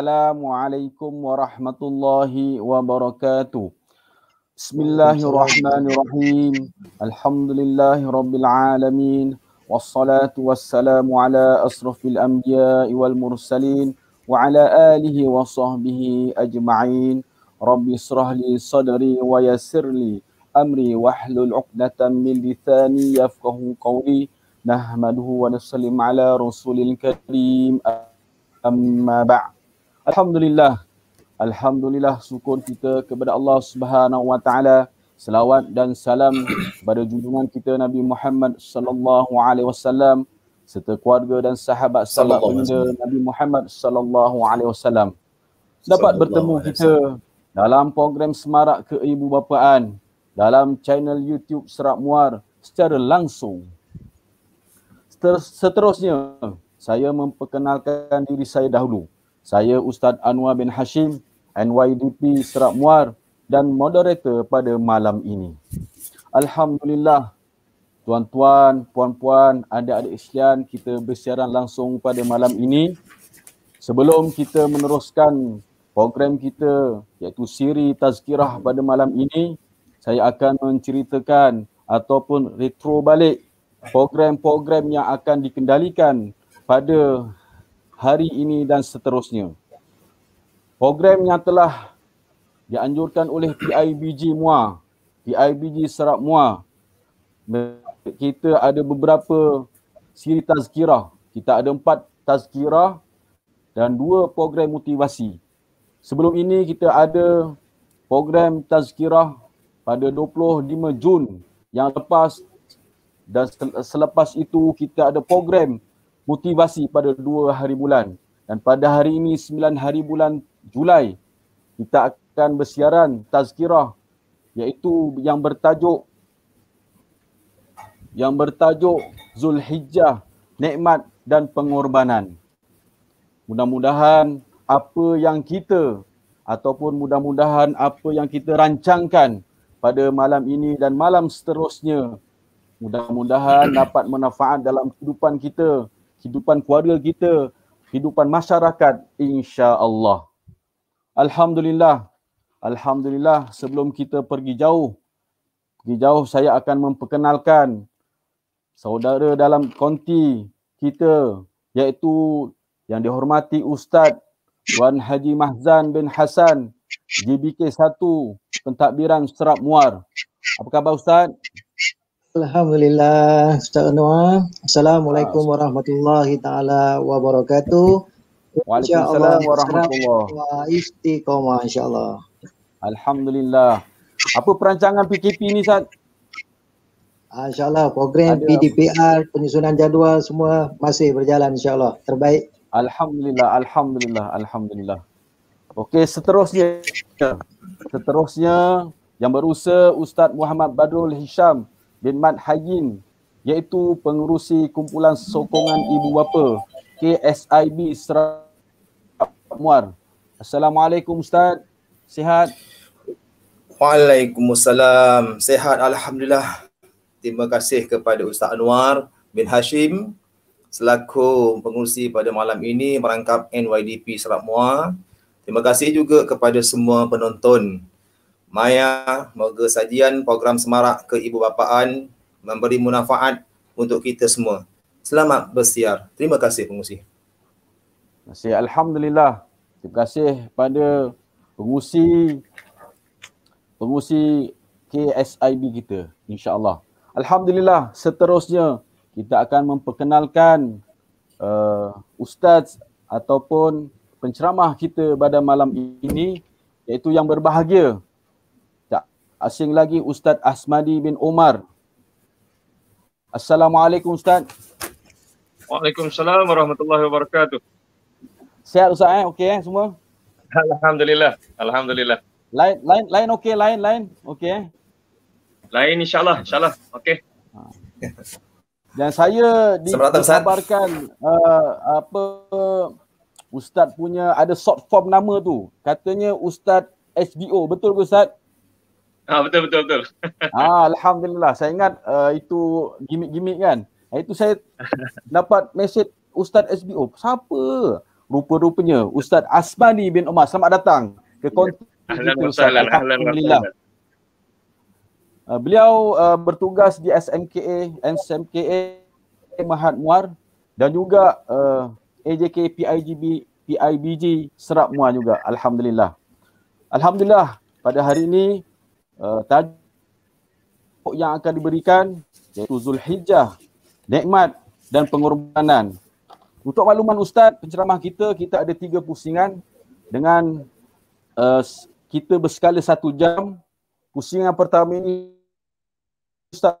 Assalamualaikum warahmatullahi wabarakatuh. Bismillahirrahmanirrahim. Alhamdulillahi rabbil alamin. Wassalatu wassalamu ala asrafil anbiya wal mursalin wa ala alihi wa sahbihi ajma'in. Rabbi israh li sadri wa yassir li amri wahlul 'uqdatam min lisani yafqahu qawli. نحمده ونسلم على رسول الكريم أما بعد Alhamdulillah. Alhamdulillah syukur kita kepada Allah Subhanahu Wa Taala. Selawat dan salam kepada junjungan kita Nabi Muhammad sallallahu alaihi wasallam serta keluarga dan sahabat salat benda Nabi Muhammad sallallahu alaihi wasallam. Dapat bertemu kita dalam program Semarak Bapaan dalam channel YouTube Serap Muar secara langsung. Seterusnya, saya memperkenalkan diri saya dahulu. Saya Ustaz Anwar bin Hashim, NYDP Serap Muar dan moderator pada malam ini. Alhamdulillah, tuan-tuan, puan-puan, adik-adik sekalian, kita bersiaran langsung pada malam ini. Sebelum kita meneruskan program kita iaitu siri tazkirah pada malam ini, saya akan menceritakan ataupun retro balik program-program yang akan dikendalikan pada hari ini dan seterusnya. Program yang telah dianjurkan oleh PIBG MUA, PIBG Serap MUA, kita ada beberapa siri tazkirah. Kita ada empat tazkirah dan dua program motivasi. Sebelum ini kita ada program tazkirah pada 25 Jun yang lepas dan selepas itu kita ada program motivasi pada dua hari bulan dan pada hari ini sembilan hari bulan Julai kita akan bersiaran tazkirah iaitu yang bertajuk yang bertajuk Zulhijjah nikmat dan pengorbanan. Mudah-mudahan apa yang kita ataupun mudah-mudahan apa yang kita rancangkan pada malam ini dan malam seterusnya mudah-mudahan dapat manfaat dalam kehidupan kita kehidupan keluarga kita, kehidupan masyarakat insya-Allah. Alhamdulillah. Alhamdulillah sebelum kita pergi jauh pergi jauh saya akan memperkenalkan saudara dalam konti kita iaitu yang dihormati Ustaz Wan Haji Mahzan bin Hasan jbk 1 Pentadbiran Serap Muar. Apa khabar Ustaz? Alhamdulillah Ustaz Anwar. Assalamualaikum warahmatullahi taala wabarakatuh. Waalaikumsalam warahmatullahi wabarakatuh. insyaallah. Alhamdulillah. Apa perancangan PKP ni Ustaz? Ah, InsyaAllah program Adil. PDPR, penyusunan jadual semua masih berjalan insyaAllah. Terbaik. Alhamdulillah, Alhamdulillah, Alhamdulillah. Okey, seterusnya. Seterusnya, yang berusaha Ustaz Muhammad Badrul Hisham bin Mat Hayin iaitu pengurusi kumpulan sokongan ibu bapa KSIB Serap Muar. Assalamualaikum Ustaz. Sihat? Waalaikumsalam. Sihat Alhamdulillah. Terima kasih kepada Ustaz Anwar bin Hashim selaku pengurusi pada malam ini merangkap NYDP Serap Muar. Terima kasih juga kepada semua penonton Maya, moga sajian program semarak ke ibu bapaan memberi manfaat untuk kita semua. Selamat bersiar. Terima kasih pengusi. Terima kasih. Alhamdulillah. Terima kasih pada pengusi pengusi KSIB kita. InsyaAllah. Alhamdulillah seterusnya kita akan memperkenalkan uh, Ustaz ataupun penceramah kita pada malam ini iaitu yang berbahagia Asing lagi Ustaz Asmadi bin Umar. Assalamualaikum Ustaz. Waalaikumsalam warahmatullahi wabarakatuh. Sehat Ustaz eh? Okey eh semua? Alhamdulillah. Alhamdulillah. Lain lain lain okey, lain lain. Okey eh? Lain insyaallah, insyaallah. Okey. Dan saya dikabarkan uh, apa Ustaz punya ada short form nama tu. Katanya Ustaz HBO. Betul ke Ustaz? Ha, betul betul betul. Ha, alhamdulillah. Saya ingat uh, itu gimmick-gimmick kan. Itu saya dapat mesej Ustaz SBO. Siapa? Rupa-rupanya Ustaz Asmani bin Omar. Selamat datang ke ya. konti. Alhamdulillah. alhamdulillah. Uh, beliau uh, bertugas di SMKA, SMKA Mahat Muar dan juga uh, AJK PIGB PIBG Serap Muar juga. Alhamdulillah. Alhamdulillah pada hari ini uh, eh, tajuk yang akan diberikan iaitu Zulhijjah, Nekmat dan pengorbanan. Untuk makluman Ustaz, penceramah kita, kita ada tiga pusingan dengan uh, kita berskala satu jam. Pusingan pertama ini Ustaz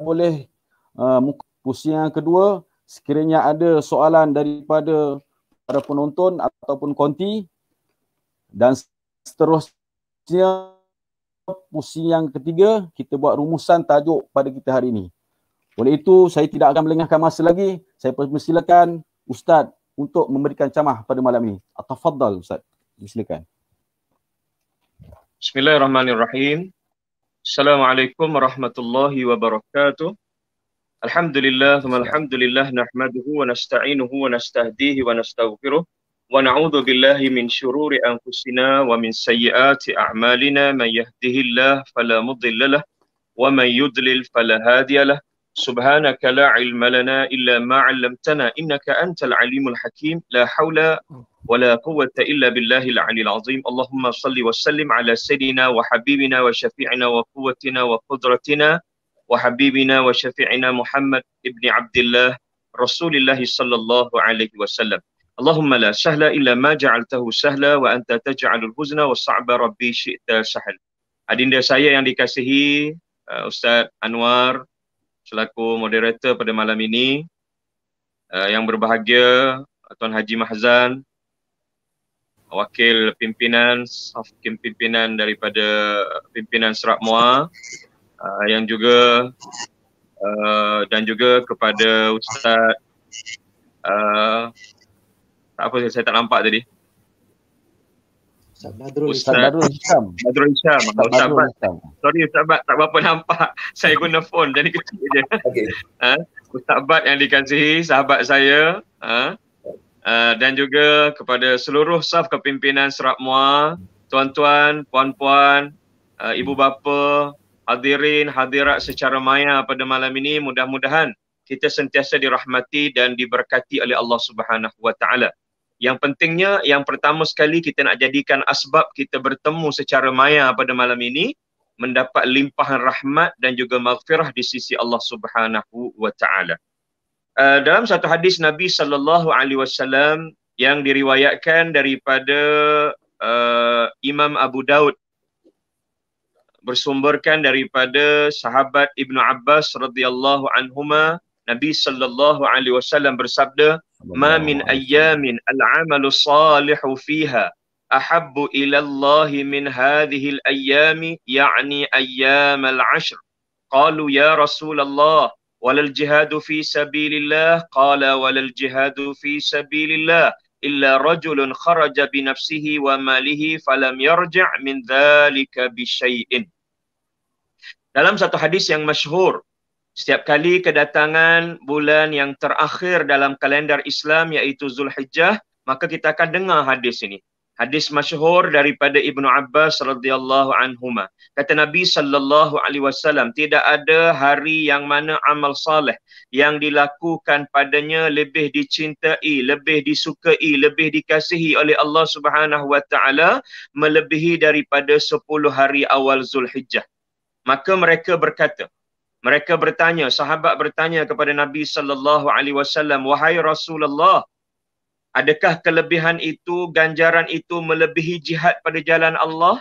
boleh uh, pusingan yang kedua sekiranya ada soalan daripada para penonton ataupun konti dan seterusnya Seterusnya pusing yang ketiga kita buat rumusan tajuk pada kita hari ini. Oleh itu saya tidak akan melengahkan masa lagi. Saya persilakan ustaz untuk memberikan ceramah pada malam ini. Atafaddal ustaz. Silakan. Bismillahirrahmanirrahim. Assalamualaikum warahmatullahi wabarakatuh. Alhamdulillah, thumma alhamdulillah, nahmaduhu wa nasta'inuhu wa nasta'dihi wa nasta'ufiruh. ونعوذ بالله من شرور أنفسنا ومن سيئات أعمالنا من يهده الله فلا مضل له ومن يضلل فلا هادي له سبحانك لا علم لنا إلا ما علمتنا إنك أنت العليم الحكيم لا حول ولا قوة إلا بالله العلي العظيم اللهم صل وسلم على سيدنا وحبيبنا وشفيعنا وقوتنا وقدرتنا وحبيبنا وشفيعنا محمد ابن عبد الله رسول الله صلى الله عليه وسلم Allahumma la اللهم illa ma الا ما wa anta وانت huzna الحزن والصعب ربي شئت سهل Adinda saya yang dikasihi uh, Ustaz Anwar selaku moderator pada malam ini uh, yang berbahagia Tuan Haji Mahzan wakil pimpinan staf pimpinan daripada pimpinan Serak Mua uh, yang juga uh, dan juga kepada Ustaz uh, tak apa saya tak nampak tadi. Ustaz Badrul Isham. Badrul Isham. Sorry Ustaz Bad, tak berapa nampak. Saya guna phone jadi kecil je. Okay. Ha? Ustaz Bad yang dikasihi, sahabat saya. Ha? Ha, dan juga kepada seluruh saf kepimpinan Serap Mua, tuan-tuan, puan-puan, ibu bapa, hadirin, hadirat secara maya pada malam ini, mudah-mudahan kita sentiasa dirahmati dan diberkati oleh Allah Subhanahu Wa Taala. Yang pentingnya yang pertama sekali kita nak jadikan asbab kita bertemu secara maya pada malam ini mendapat limpahan rahmat dan juga maghfirah di sisi Allah Subhanahu wa taala. Uh, dalam satu hadis Nabi sallallahu alaihi wasallam yang diriwayatkan daripada uh, Imam Abu Daud bersumberkan daripada sahabat Ibnu Abbas radhiyallahu anhuma Nabi sallallahu alaihi wasallam bersabda ما من أيام العمل الصالح فيها أحب إلى الله من هذه الأيام يعني أيام العشر قالوا يا رسول الله ولا الجهاد في سبيل الله قال ولا الجهاد في سبيل الله إلا رجل خرج بنفسه وماله فلم يرجع من ذلك بشيء Dalam satu hadis yang masyhur Setiap kali kedatangan bulan yang terakhir dalam kalender Islam iaitu Zulhijjah, maka kita akan dengar hadis ini. Hadis masyhur daripada Ibnu Abbas radhiyallahu anhuma. Kata Nabi sallallahu alaihi wasallam, tidak ada hari yang mana amal saleh yang dilakukan padanya lebih dicintai, lebih disukai, lebih dikasihi oleh Allah Subhanahu wa taala melebihi daripada 10 hari awal Zulhijjah. Maka mereka berkata, mereka bertanya, sahabat bertanya kepada Nabi sallallahu alaihi wasallam, "Wahai Rasulullah, adakah kelebihan itu, ganjaran itu melebihi jihad pada jalan Allah?"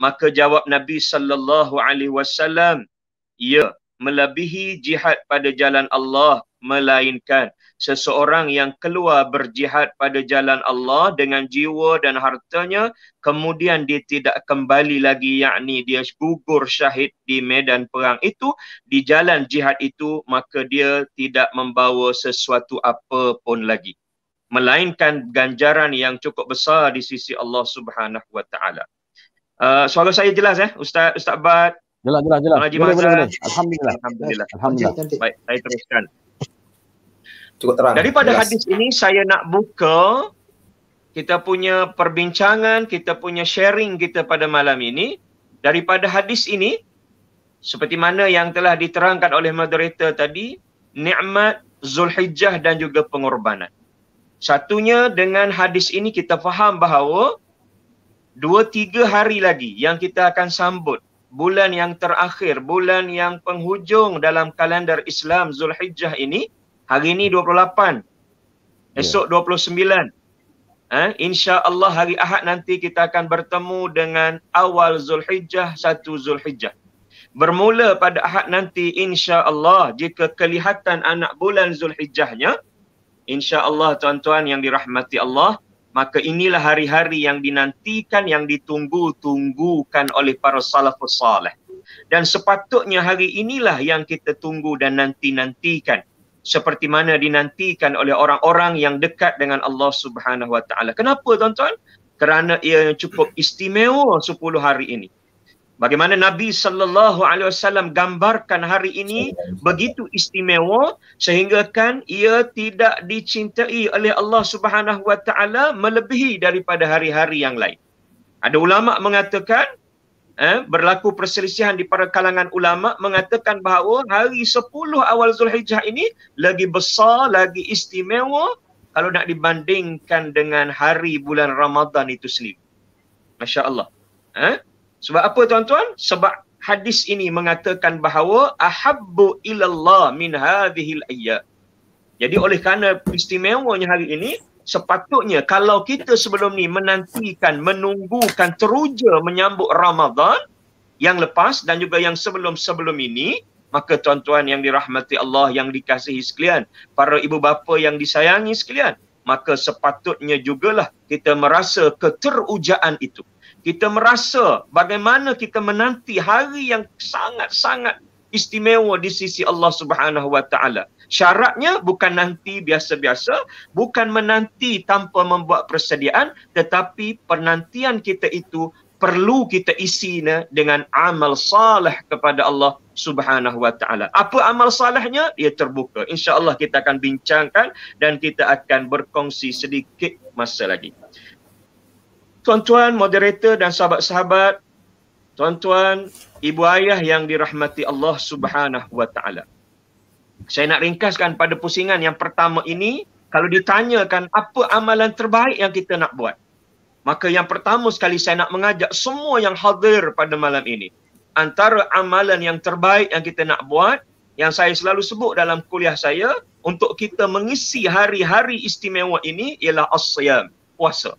Maka jawab Nabi sallallahu alaihi wasallam, "Ya, melebihi jihad pada jalan Allah melainkan seseorang yang keluar berjihad pada jalan Allah dengan jiwa dan hartanya kemudian dia tidak kembali lagi yakni dia gugur syahid di medan perang itu di jalan jihad itu maka dia tidak membawa sesuatu apa pun lagi melainkan ganjaran yang cukup besar di sisi Allah Subhanahu wa taala. Uh, suara saya jelas eh Ustaz Ustaz Bad. Jelas jelas jelas. Boleh, Alhamdulillah. Alhamdulillah. Alhamdulillah. Baik, saya teruskan cukup terang. Daripada jelas. hadis ini saya nak buka kita punya perbincangan, kita punya sharing kita pada malam ini daripada hadis ini seperti mana yang telah diterangkan oleh moderator tadi, nikmat Zulhijjah dan juga pengorbanan. Satunya dengan hadis ini kita faham bahawa dua tiga hari lagi yang kita akan sambut bulan yang terakhir, bulan yang penghujung dalam kalender Islam Zulhijjah ini, Hari ini 28. Ya. Esok 29. Eh, ha? insya Allah hari Ahad nanti kita akan bertemu dengan awal Zulhijjah, satu Zulhijjah. Bermula pada Ahad nanti insya Allah jika kelihatan anak bulan Zulhijjahnya, insya Allah tuan-tuan yang dirahmati Allah, maka inilah hari-hari yang dinantikan, yang ditunggu-tunggukan oleh para salafus salih. Dan sepatutnya hari inilah yang kita tunggu dan nanti-nantikan seperti mana dinantikan oleh orang-orang yang dekat dengan Allah Subhanahu Wa Taala. Kenapa tuan-tuan? Kerana ia cukup istimewa 10 hari ini. Bagaimana Nabi sallallahu alaihi wasallam gambarkan hari ini begitu istimewa sehinggakan ia tidak dicintai oleh Allah Subhanahu wa taala melebihi daripada hari-hari yang lain. Ada ulama mengatakan eh, berlaku perselisihan di para kalangan ulama mengatakan bahawa hari 10 awal Zulhijjah ini lagi besar, lagi istimewa kalau nak dibandingkan dengan hari bulan Ramadan itu sendiri. Masya Allah. Eh? Sebab apa tuan-tuan? Sebab hadis ini mengatakan bahawa ahabbu ilallah min hadhil ayya. Jadi oleh kerana istimewanya hari ini, sepatutnya kalau kita sebelum ni menantikan, menunggukan teruja menyambut Ramadan yang lepas dan juga yang sebelum-sebelum ini, maka tuan-tuan yang dirahmati Allah yang dikasihi sekalian, para ibu bapa yang disayangi sekalian, maka sepatutnya jugalah kita merasa keterujaan itu. Kita merasa bagaimana kita menanti hari yang sangat-sangat istimewa di sisi Allah Subhanahu Wa Taala syaratnya bukan nanti biasa-biasa bukan menanti tanpa membuat persediaan tetapi penantian kita itu perlu kita isi dengan amal salih kepada Allah Subhanahu wa Apa amal salihnya? Ia terbuka. Insya-Allah kita akan bincangkan dan kita akan berkongsi sedikit masa lagi. Tuan-tuan moderator dan sahabat-sahabat, tuan-tuan ibu ayah yang dirahmati Allah Subhanahu wa saya nak ringkaskan pada pusingan yang pertama ini, kalau ditanyakan apa amalan terbaik yang kita nak buat. Maka yang pertama sekali saya nak mengajak semua yang hadir pada malam ini. Antara amalan yang terbaik yang kita nak buat, yang saya selalu sebut dalam kuliah saya, untuk kita mengisi hari-hari istimewa ini ialah asyam, puasa.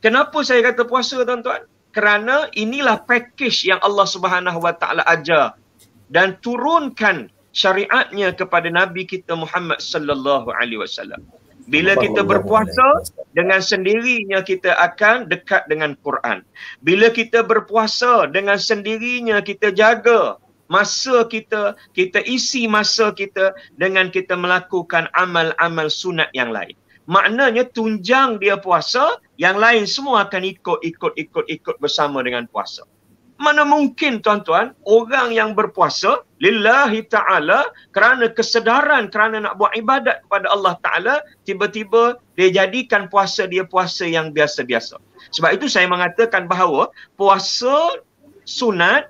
Kenapa saya kata puasa tuan-tuan? Kerana inilah package yang Allah Subhanahu Wa ajar dan turunkan syariatnya kepada nabi kita Muhammad sallallahu alaihi wasallam bila kita berpuasa dengan sendirinya kita akan dekat dengan Quran bila kita berpuasa dengan sendirinya kita jaga masa kita kita isi masa kita dengan kita melakukan amal-amal sunat yang lain maknanya tunjang dia puasa yang lain semua akan ikut ikut ikut ikut bersama dengan puasa mana mungkin tuan-tuan orang yang berpuasa lillahi taala kerana kesedaran kerana nak buat ibadat kepada Allah taala tiba-tiba dia jadikan puasa dia puasa yang biasa-biasa. Sebab itu saya mengatakan bahawa puasa sunat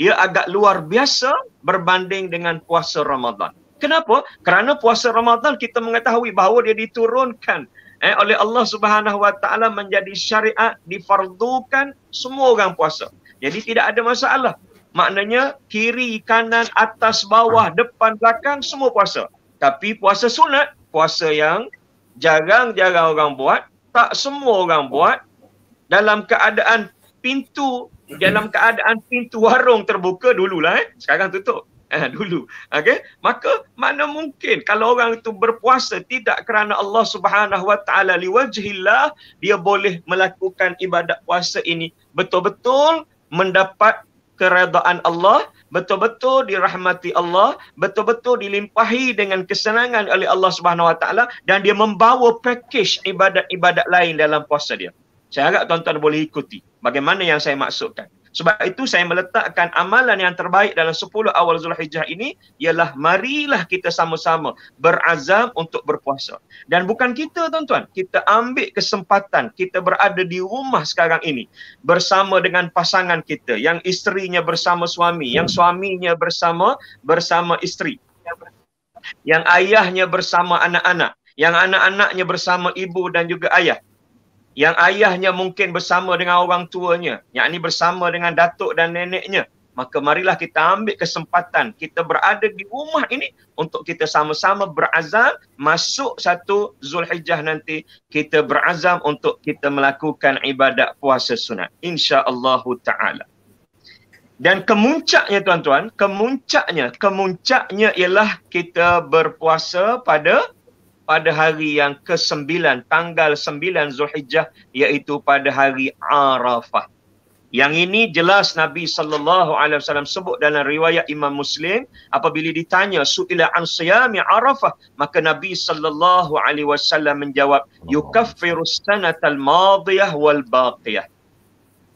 dia agak luar biasa berbanding dengan puasa Ramadan. Kenapa? Kerana puasa Ramadan kita mengetahui bahawa dia diturunkan eh, oleh Allah Subhanahu Wa Taala menjadi syariat difardukan semua orang puasa. Jadi tidak ada masalah. Maknanya kiri, kanan, atas, bawah, depan, belakang semua puasa. Tapi puasa sunat, puasa yang jarang-jarang orang buat, tak semua orang buat dalam keadaan pintu dalam keadaan pintu warung terbuka dululah eh sekarang tutup eh, dulu okey maka mana mungkin kalau orang itu berpuasa tidak kerana Allah Subhanahu wa taala liwajhillah dia boleh melakukan ibadat puasa ini betul-betul mendapat keredaan Allah, betul-betul dirahmati Allah, betul-betul dilimpahi dengan kesenangan oleh Allah Subhanahu Wa Taala dan dia membawa package ibadat-ibadat lain dalam puasa dia. Saya harap tuan-tuan boleh ikuti bagaimana yang saya maksudkan. Sebab itu saya meletakkan amalan yang terbaik dalam 10 awal Zulhijjah ini ialah marilah kita sama-sama berazam untuk berpuasa. Dan bukan kita tuan-tuan, kita ambil kesempatan kita berada di rumah sekarang ini bersama dengan pasangan kita yang isterinya bersama suami, yang suaminya bersama bersama isteri. Yang ayahnya bersama anak-anak, yang anak-anaknya bersama ibu dan juga ayah yang ayahnya mungkin bersama dengan orang tuanya, yang ini bersama dengan datuk dan neneknya, maka marilah kita ambil kesempatan kita berada di rumah ini untuk kita sama-sama berazam masuk satu Zulhijjah nanti kita berazam untuk kita melakukan ibadat puasa sunat insya-Allah taala. Dan kemuncaknya tuan-tuan, kemuncaknya, kemuncaknya ialah kita berpuasa pada pada hari yang ke-9 tanggal 9 Zulhijjah iaitu pada hari Arafah. Yang ini jelas Nabi sallallahu alaihi wasallam sebut dalam riwayat Imam Muslim apabila ditanya suila an siyami Arafah maka Nabi sallallahu alaihi wasallam menjawab yukaffiru sanatal madiyah wal baqiyah.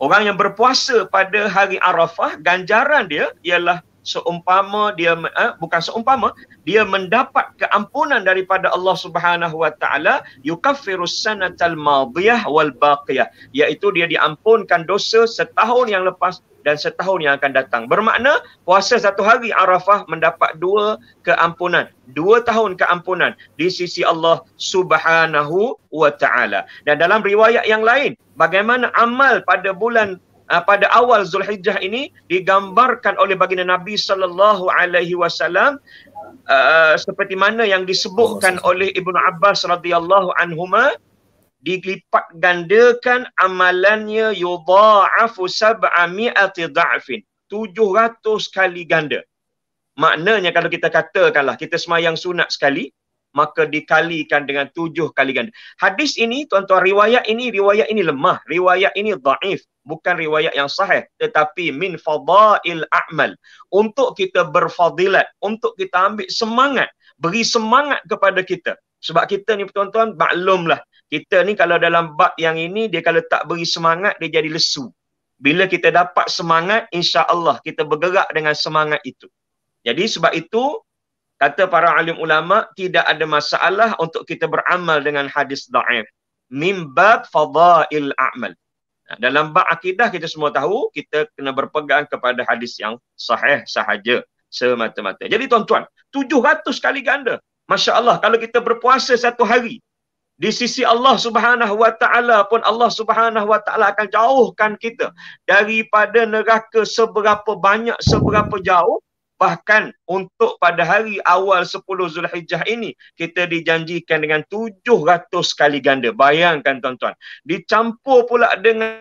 Orang yang berpuasa pada hari Arafah ganjaran dia ialah seumpama dia eh, bukan seumpama dia mendapat keampunan daripada Allah Subhanahu wa taala yukaffiru sanatal madiyah wal baqiyah iaitu dia diampunkan dosa setahun yang lepas dan setahun yang akan datang. Bermakna puasa satu hari Arafah mendapat dua keampunan. Dua tahun keampunan di sisi Allah subhanahu wa ta'ala. Dan dalam riwayat yang lain, bagaimana amal pada bulan Ah, pada awal Zulhijjah ini digambarkan oleh baginda Nabi sallallahu alaihi wasallam ah, seperti mana yang disebutkan oh, oleh Ibnu Abbas radhiyallahu anhuma dilipat gandakan amalannya yudha'afu sab'a mi'ati da'fin 700 kali ganda maknanya kalau kita katakanlah kita semayang sunat sekali maka dikalikan dengan tujuh kali ganda. Hadis ini, tuan-tuan, riwayat ini, riwayat ini lemah. Riwayat ini da'if. Bukan riwayat yang sahih. Tetapi, min fadail a'mal. Untuk kita berfadilat. Untuk kita ambil semangat. Beri semangat kepada kita. Sebab kita ni, tuan-tuan, maklumlah. Kita ni kalau dalam bab yang ini, dia kalau tak beri semangat, dia jadi lesu. Bila kita dapat semangat, insya Allah kita bergerak dengan semangat itu. Jadi sebab itu Kata para alim ulama, tidak ada masalah untuk kita beramal dengan hadis da'if. Mimbab fadha'il a'mal. Dalam bab akidah kita semua tahu, kita kena berpegang kepada hadis yang sahih sahaja semata-mata. Jadi tuan-tuan, 700 kali ganda. Masya Allah, kalau kita berpuasa satu hari, di sisi Allah subhanahu wa ta'ala pun Allah subhanahu wa ta'ala akan jauhkan kita daripada neraka seberapa banyak, seberapa jauh Bahkan untuk pada hari awal 10 Zulhijjah ini, kita dijanjikan dengan 700 kali ganda. Bayangkan tuan-tuan. Dicampur pula dengan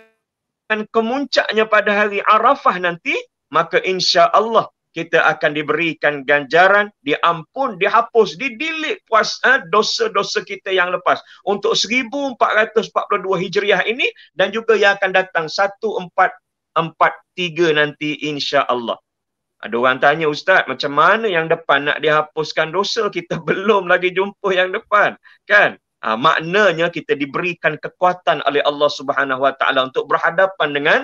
kemuncaknya pada hari Arafah nanti, maka insya Allah kita akan diberikan ganjaran, diampun, dihapus, didilik puas eh, dosa-dosa kita yang lepas. Untuk 1442 Hijriah ini dan juga yang akan datang 1443 nanti insya Allah. Ada orang tanya ustaz macam mana yang depan nak dihapuskan dosa kita belum lagi jumpa yang depan kan ha, maknanya kita diberikan kekuatan oleh Allah Subhanahu untuk berhadapan dengan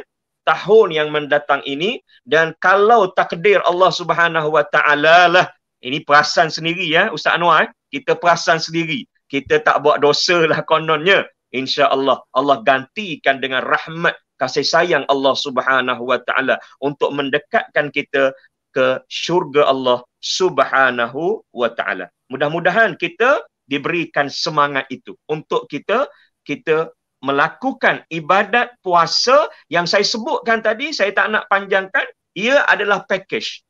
tahun yang mendatang ini dan kalau takdir Allah Subhanahu lah ini perasan sendiri ya ustaz Anwar eh? kita perasan sendiri kita tak buat dosa lah kononnya insya-Allah Allah gantikan dengan rahmat kasih sayang Allah Subhanahu wa taala untuk mendekatkan kita ke syurga Allah Subhanahu wa taala. Mudah-mudahan kita diberikan semangat itu untuk kita kita melakukan ibadat puasa yang saya sebutkan tadi saya tak nak panjangkan ia adalah package.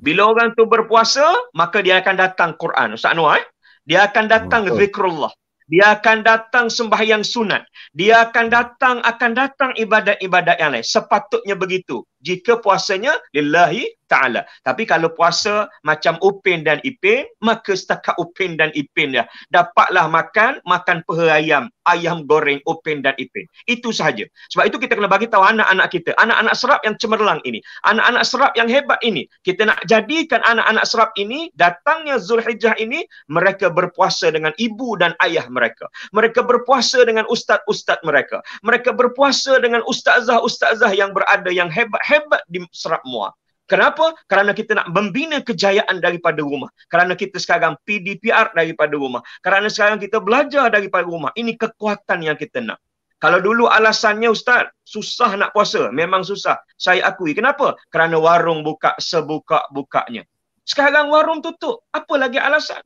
Bila orang tu berpuasa maka dia akan datang Quran Ustaz Anwar eh? dia akan datang zikrullah. Oh dia akan datang sembahyang sunat dia akan datang akan datang ibadat-ibadat yang lain sepatutnya begitu jika puasanya lillahi ta'ala. Tapi kalau puasa macam upin dan ipin, maka setakat upin dan ipin ya. Dapatlah makan, makan peha ayam, ayam goreng, upin dan ipin. Itu sahaja. Sebab itu kita kena bagi tahu anak-anak kita, anak-anak serap yang cemerlang ini, anak-anak serap yang hebat ini. Kita nak jadikan anak-anak serap ini, datangnya Zulhijjah ini, mereka berpuasa dengan ibu dan ayah mereka. Mereka berpuasa dengan ustaz-ustaz mereka. Mereka berpuasa dengan ustazah-ustazah yang berada, yang hebat-hebat hebat di Serap Muar. Kenapa? Kerana kita nak membina kejayaan daripada rumah. Kerana kita sekarang PDPR daripada rumah. Kerana sekarang kita belajar daripada rumah. Ini kekuatan yang kita nak. Kalau dulu alasannya Ustaz, susah nak puasa. Memang susah. Saya akui. Kenapa? Kerana warung buka sebuka-bukanya. Sekarang warung tutup. Apa lagi alasan?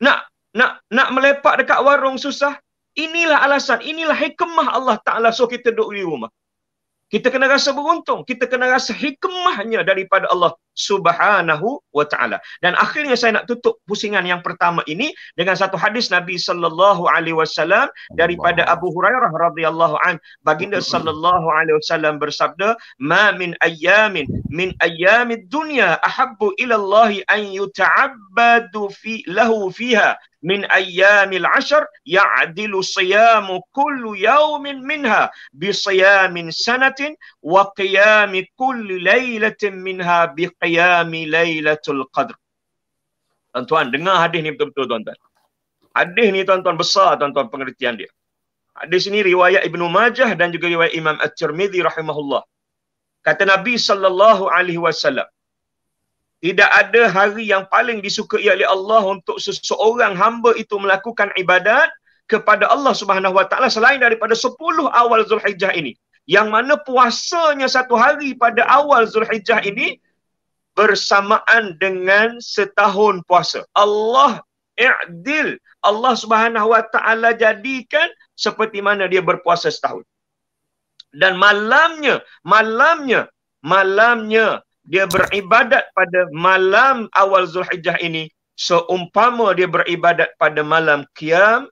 Nak nak nak melepak dekat warung susah. Inilah alasan. Inilah hikmah Allah Ta'ala so kita duduk di rumah. Kita kena rasa beruntung. Kita kena rasa hikmahnya daripada Allah subhanahu wa taala. Dan akhirnya saya nak tutup pusingan yang pertama ini dengan satu hadis Nabi sallallahu alaihi wasallam daripada Abu Hurairah radhiyallahu an. Baginda sallallahu alaihi wasallam bersabda, "Ma min ayyamin min ayyamid dunya ahabbu ila Allah an yuta'abbadu fi lahu fiha min ayyamil ashar ya'dilu siyamu kullu yawmin minha bi siyamin sanatin wa qiyami kulli lailatin minha bi qiyami lailatul qadr. Tuan-tuan, dengar hadis ni betul-betul tuan-tuan. Hadis ni tuan-tuan besar tuan-tuan pengertian dia. Hadis ni riwayat Ibnu Majah dan juga riwayat Imam At-Tirmizi rahimahullah. Kata Nabi sallallahu alaihi wasallam, tidak ada hari yang paling disukai oleh Allah untuk seseorang hamba itu melakukan ibadat kepada Allah Subhanahu Wa Taala selain daripada 10 awal Zulhijjah ini. Yang mana puasanya satu hari pada awal Zulhijjah ini bersamaan dengan setahun puasa. Allah i'dil. Allah Subhanahu Wa Taala jadikan seperti mana dia berpuasa setahun. Dan malamnya, malamnya, malamnya dia beribadat pada malam awal Zulhijjah ini seumpama dia beribadat pada malam qiyam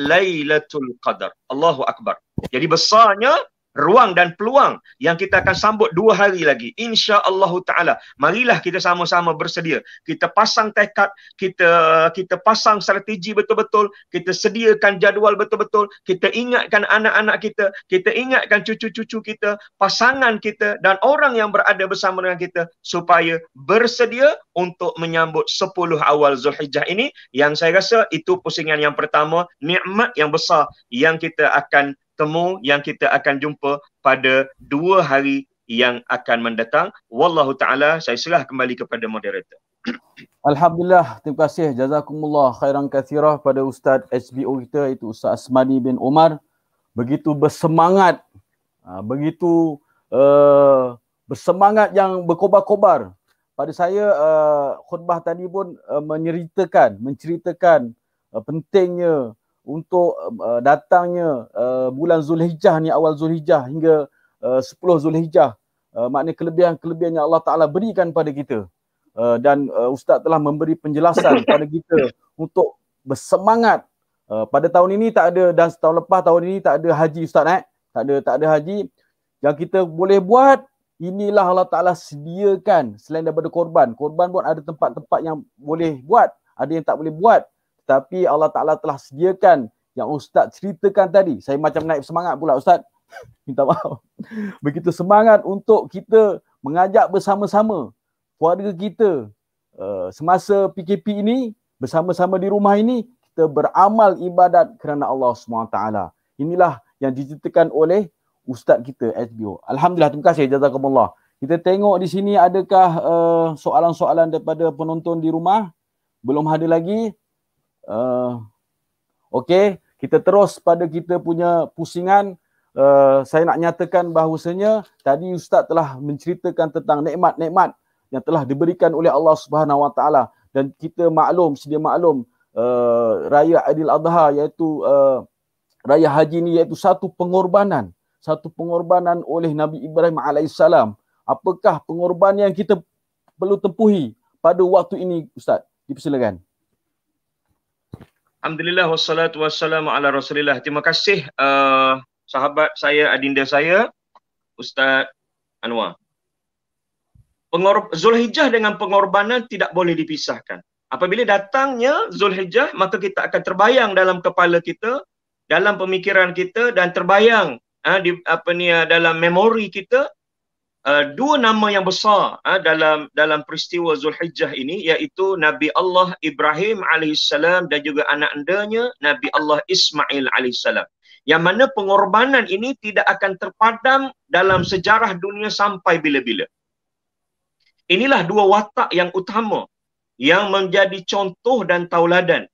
Lailatul Qadar. Allahu Akbar. Jadi besarnya ruang dan peluang yang kita akan sambut dua hari lagi. Insya Allah Ta'ala. Marilah kita sama-sama bersedia. Kita pasang tekad, kita kita pasang strategi betul-betul, kita sediakan jadual betul-betul, kita ingatkan anak-anak kita, kita ingatkan cucu-cucu kita, pasangan kita dan orang yang berada bersama dengan kita supaya bersedia untuk menyambut 10 awal Zulhijjah ini yang saya rasa itu pusingan yang pertama, nikmat yang besar yang kita akan temu yang kita akan jumpa pada dua hari yang akan mendatang. Wallahu taala saya serah kembali kepada moderator. Alhamdulillah, terima kasih jazakumullah khairan kathirah pada Ustaz SBO kita itu Ustaz Asmani bin Omar, begitu bersemangat ha, begitu uh, bersemangat yang berkobar-kobar pada saya uh, khutbah tadi pun uh, menceritakan menceritakan uh, pentingnya untuk uh, datangnya uh, bulan Zulhijjah ni awal Zulhijjah hingga uh, 10 Zulhijjah uh, makna kelebihan-kelebihan yang Allah Taala berikan pada kita uh, dan uh, ustaz telah memberi penjelasan kepada kita untuk bersemangat uh, pada tahun ini tak ada dan tahun lepas tahun ini tak ada haji ustaz eh tak ada tak ada haji yang kita boleh buat inilah Allah Taala sediakan selain daripada korban korban pun ada tempat-tempat yang boleh buat ada yang tak boleh buat tapi Allah Ta'ala telah sediakan yang Ustaz ceritakan tadi. Saya macam naik semangat pula Ustaz. Minta maaf. Begitu semangat untuk kita mengajak bersama-sama keluarga kita uh, semasa PKP ini bersama-sama di rumah ini kita beramal ibadat kerana Allah SWT. Inilah yang diceritakan oleh Ustaz kita HBO. Alhamdulillah. Terima kasih. Jazakumullah. Kita tengok di sini adakah uh, soalan-soalan daripada penonton di rumah. Belum ada lagi. Uh, Okey, kita terus pada kita punya pusingan. Uh, saya nak nyatakan bahawasanya tadi ustaz telah menceritakan tentang nikmat-nikmat yang telah diberikan oleh Allah Subhanahu Wa dan kita maklum sedia maklum uh, raya Adil Adha iaitu uh, raya haji ini iaitu satu pengorbanan, satu pengorbanan oleh Nabi Ibrahim alaihissalam. Apakah pengorbanan yang kita perlu tempuhi pada waktu ini ustaz? Dipersilakan. Alhamdulillah wassalatu wassalamu ala Rasulillah. Terima kasih uh, sahabat saya adinda saya Ustaz Anwar. Pengor- Zulhijjah dengan pengorbanan tidak boleh dipisahkan. Apabila datangnya Zulhijjah maka kita akan terbayang dalam kepala kita, dalam pemikiran kita dan terbayang uh, di apa ni uh, dalam memori kita uh, dua nama yang besar uh, dalam dalam peristiwa Zulhijjah ini iaitu Nabi Allah Ibrahim alaihissalam dan juga anak andanya Nabi Allah Ismail alaihissalam. Yang mana pengorbanan ini tidak akan terpadam dalam sejarah dunia sampai bila-bila. Inilah dua watak yang utama yang menjadi contoh dan tauladan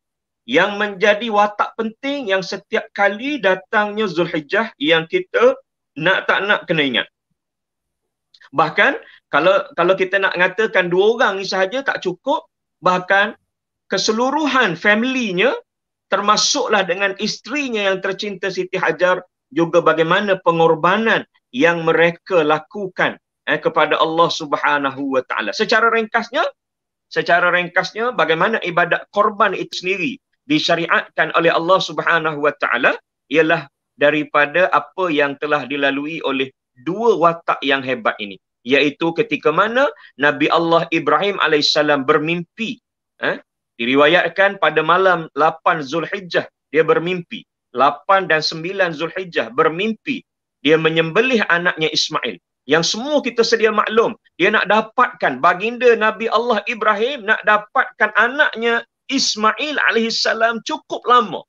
yang menjadi watak penting yang setiap kali datangnya Zulhijjah yang kita nak tak nak kena ingat. Bahkan kalau kalau kita nak ngatakan dua orang ni sahaja tak cukup, bahkan keseluruhan familynya termasuklah dengan isterinya yang tercinta Siti Hajar juga bagaimana pengorbanan yang mereka lakukan eh, kepada Allah Subhanahu wa taala. Secara ringkasnya, secara ringkasnya bagaimana ibadat korban itu sendiri disyariatkan oleh Allah Subhanahu wa taala ialah daripada apa yang telah dilalui oleh dua watak yang hebat ini iaitu ketika mana Nabi Allah Ibrahim AS bermimpi eh, diriwayatkan pada malam 8 Zulhijjah dia bermimpi 8 dan 9 Zulhijjah bermimpi dia menyembelih anaknya Ismail yang semua kita sedia maklum dia nak dapatkan baginda Nabi Allah Ibrahim nak dapatkan anaknya Ismail AS cukup lama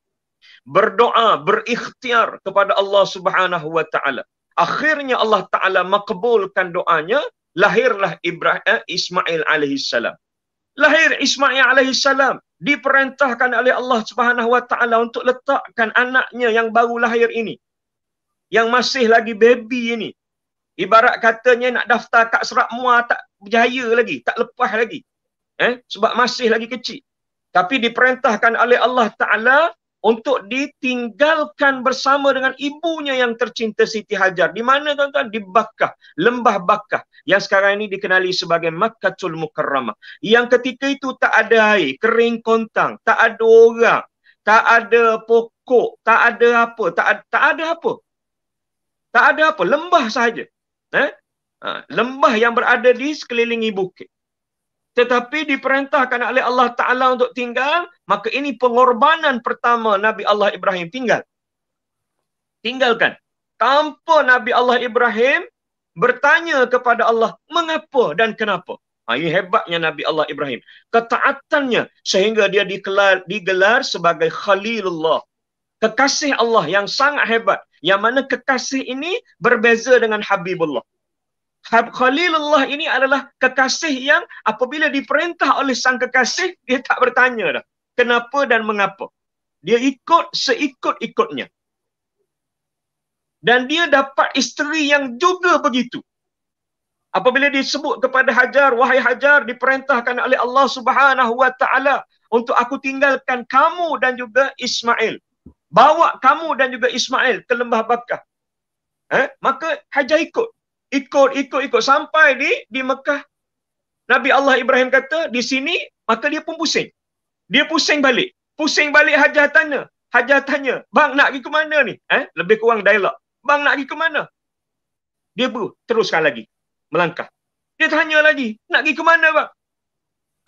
berdoa berikhtiar kepada Allah Subhanahu Wa Taala akhirnya Allah Ta'ala makbulkan doanya, lahirlah Ibrahim eh, Ismail alaihissalam. Lahir Ismail alaihissalam diperintahkan oleh Allah Subhanahu wa taala untuk letakkan anaknya yang baru lahir ini yang masih lagi baby ini ibarat katanya nak daftar kat serap mua tak berjaya lagi tak lepas lagi eh sebab masih lagi kecil tapi diperintahkan oleh Allah taala untuk ditinggalkan bersama dengan ibunya yang tercinta Siti Hajar. Di mana tuan-tuan? Di Bakkah, Lembah Bakkah yang sekarang ini dikenali sebagai Makkatul Mukarramah. Yang ketika itu tak ada air, kering kontang, tak ada orang, tak ada pokok, tak ada apa, tak ada, tak ada apa. Tak ada apa, lembah sahaja. Eh? Ha, lembah yang berada di sekelilingi bukit tetapi diperintahkan oleh Allah Ta'ala untuk tinggal, maka ini pengorbanan pertama Nabi Allah Ibrahim tinggal. Tinggalkan. Tanpa Nabi Allah Ibrahim bertanya kepada Allah, mengapa dan kenapa? Ha, ini hebatnya Nabi Allah Ibrahim. Ketaatannya sehingga dia dikelar, digelar sebagai Khalilullah. Kekasih Allah yang sangat hebat. Yang mana kekasih ini berbeza dengan Habibullah. Khalilullah ini adalah kekasih yang apabila diperintah oleh sang kekasih, dia tak bertanya dah. Kenapa dan mengapa. Dia ikut seikut-ikutnya. Dan dia dapat isteri yang juga begitu. Apabila disebut kepada Hajar, wahai Hajar diperintahkan oleh Allah Subhanahu untuk aku tinggalkan kamu dan juga Ismail. Bawa kamu dan juga Ismail ke lembah Bakkah. Eh? Maka Hajar ikut ikut ikut ikut sampai di di Mekah Nabi Allah Ibrahim kata di sini maka dia pun pusing dia pusing balik pusing balik hajah tanya hajah tanya bang nak pergi ke mana ni eh lebih kurang dialog bang nak pergi ke mana dia ber- teruskan lagi melangkah dia tanya lagi nak pergi ke mana bang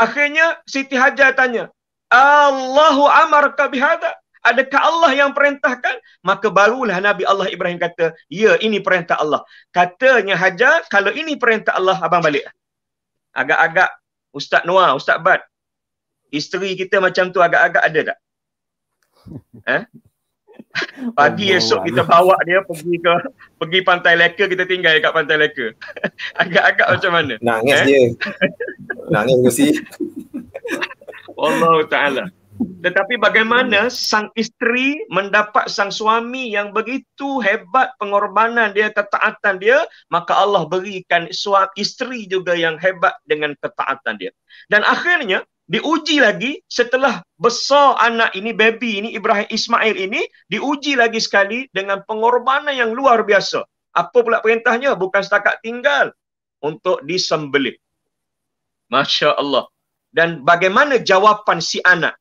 akhirnya Siti Hajar tanya Allahu amarka bihadha Adakah Allah yang perintahkan? Maka barulah Nabi Allah Ibrahim kata, ya ini perintah Allah. Katanya Hajar, kalau ini perintah Allah, abang balik. Agak-agak Ustaz Noah, Ustaz Bad. Isteri kita macam tu agak-agak ada tak? Eh? Pagi oh, esok kita bawa dia pergi ke pergi pantai leka kita tinggal dekat pantai leka. Agak-agak ah, macam mana? Nangis eh? dia. nangis mesti. Allah Taala. Tetapi bagaimana sang isteri mendapat sang suami yang begitu hebat pengorbanan dia, ketaatan dia, maka Allah berikan suami isteri juga yang hebat dengan ketaatan dia. Dan akhirnya, diuji lagi setelah besar anak ini, baby ini, Ibrahim Ismail ini, diuji lagi sekali dengan pengorbanan yang luar biasa. Apa pula perintahnya? Bukan setakat tinggal untuk disembelih. Masya Allah. Dan bagaimana jawapan si anak?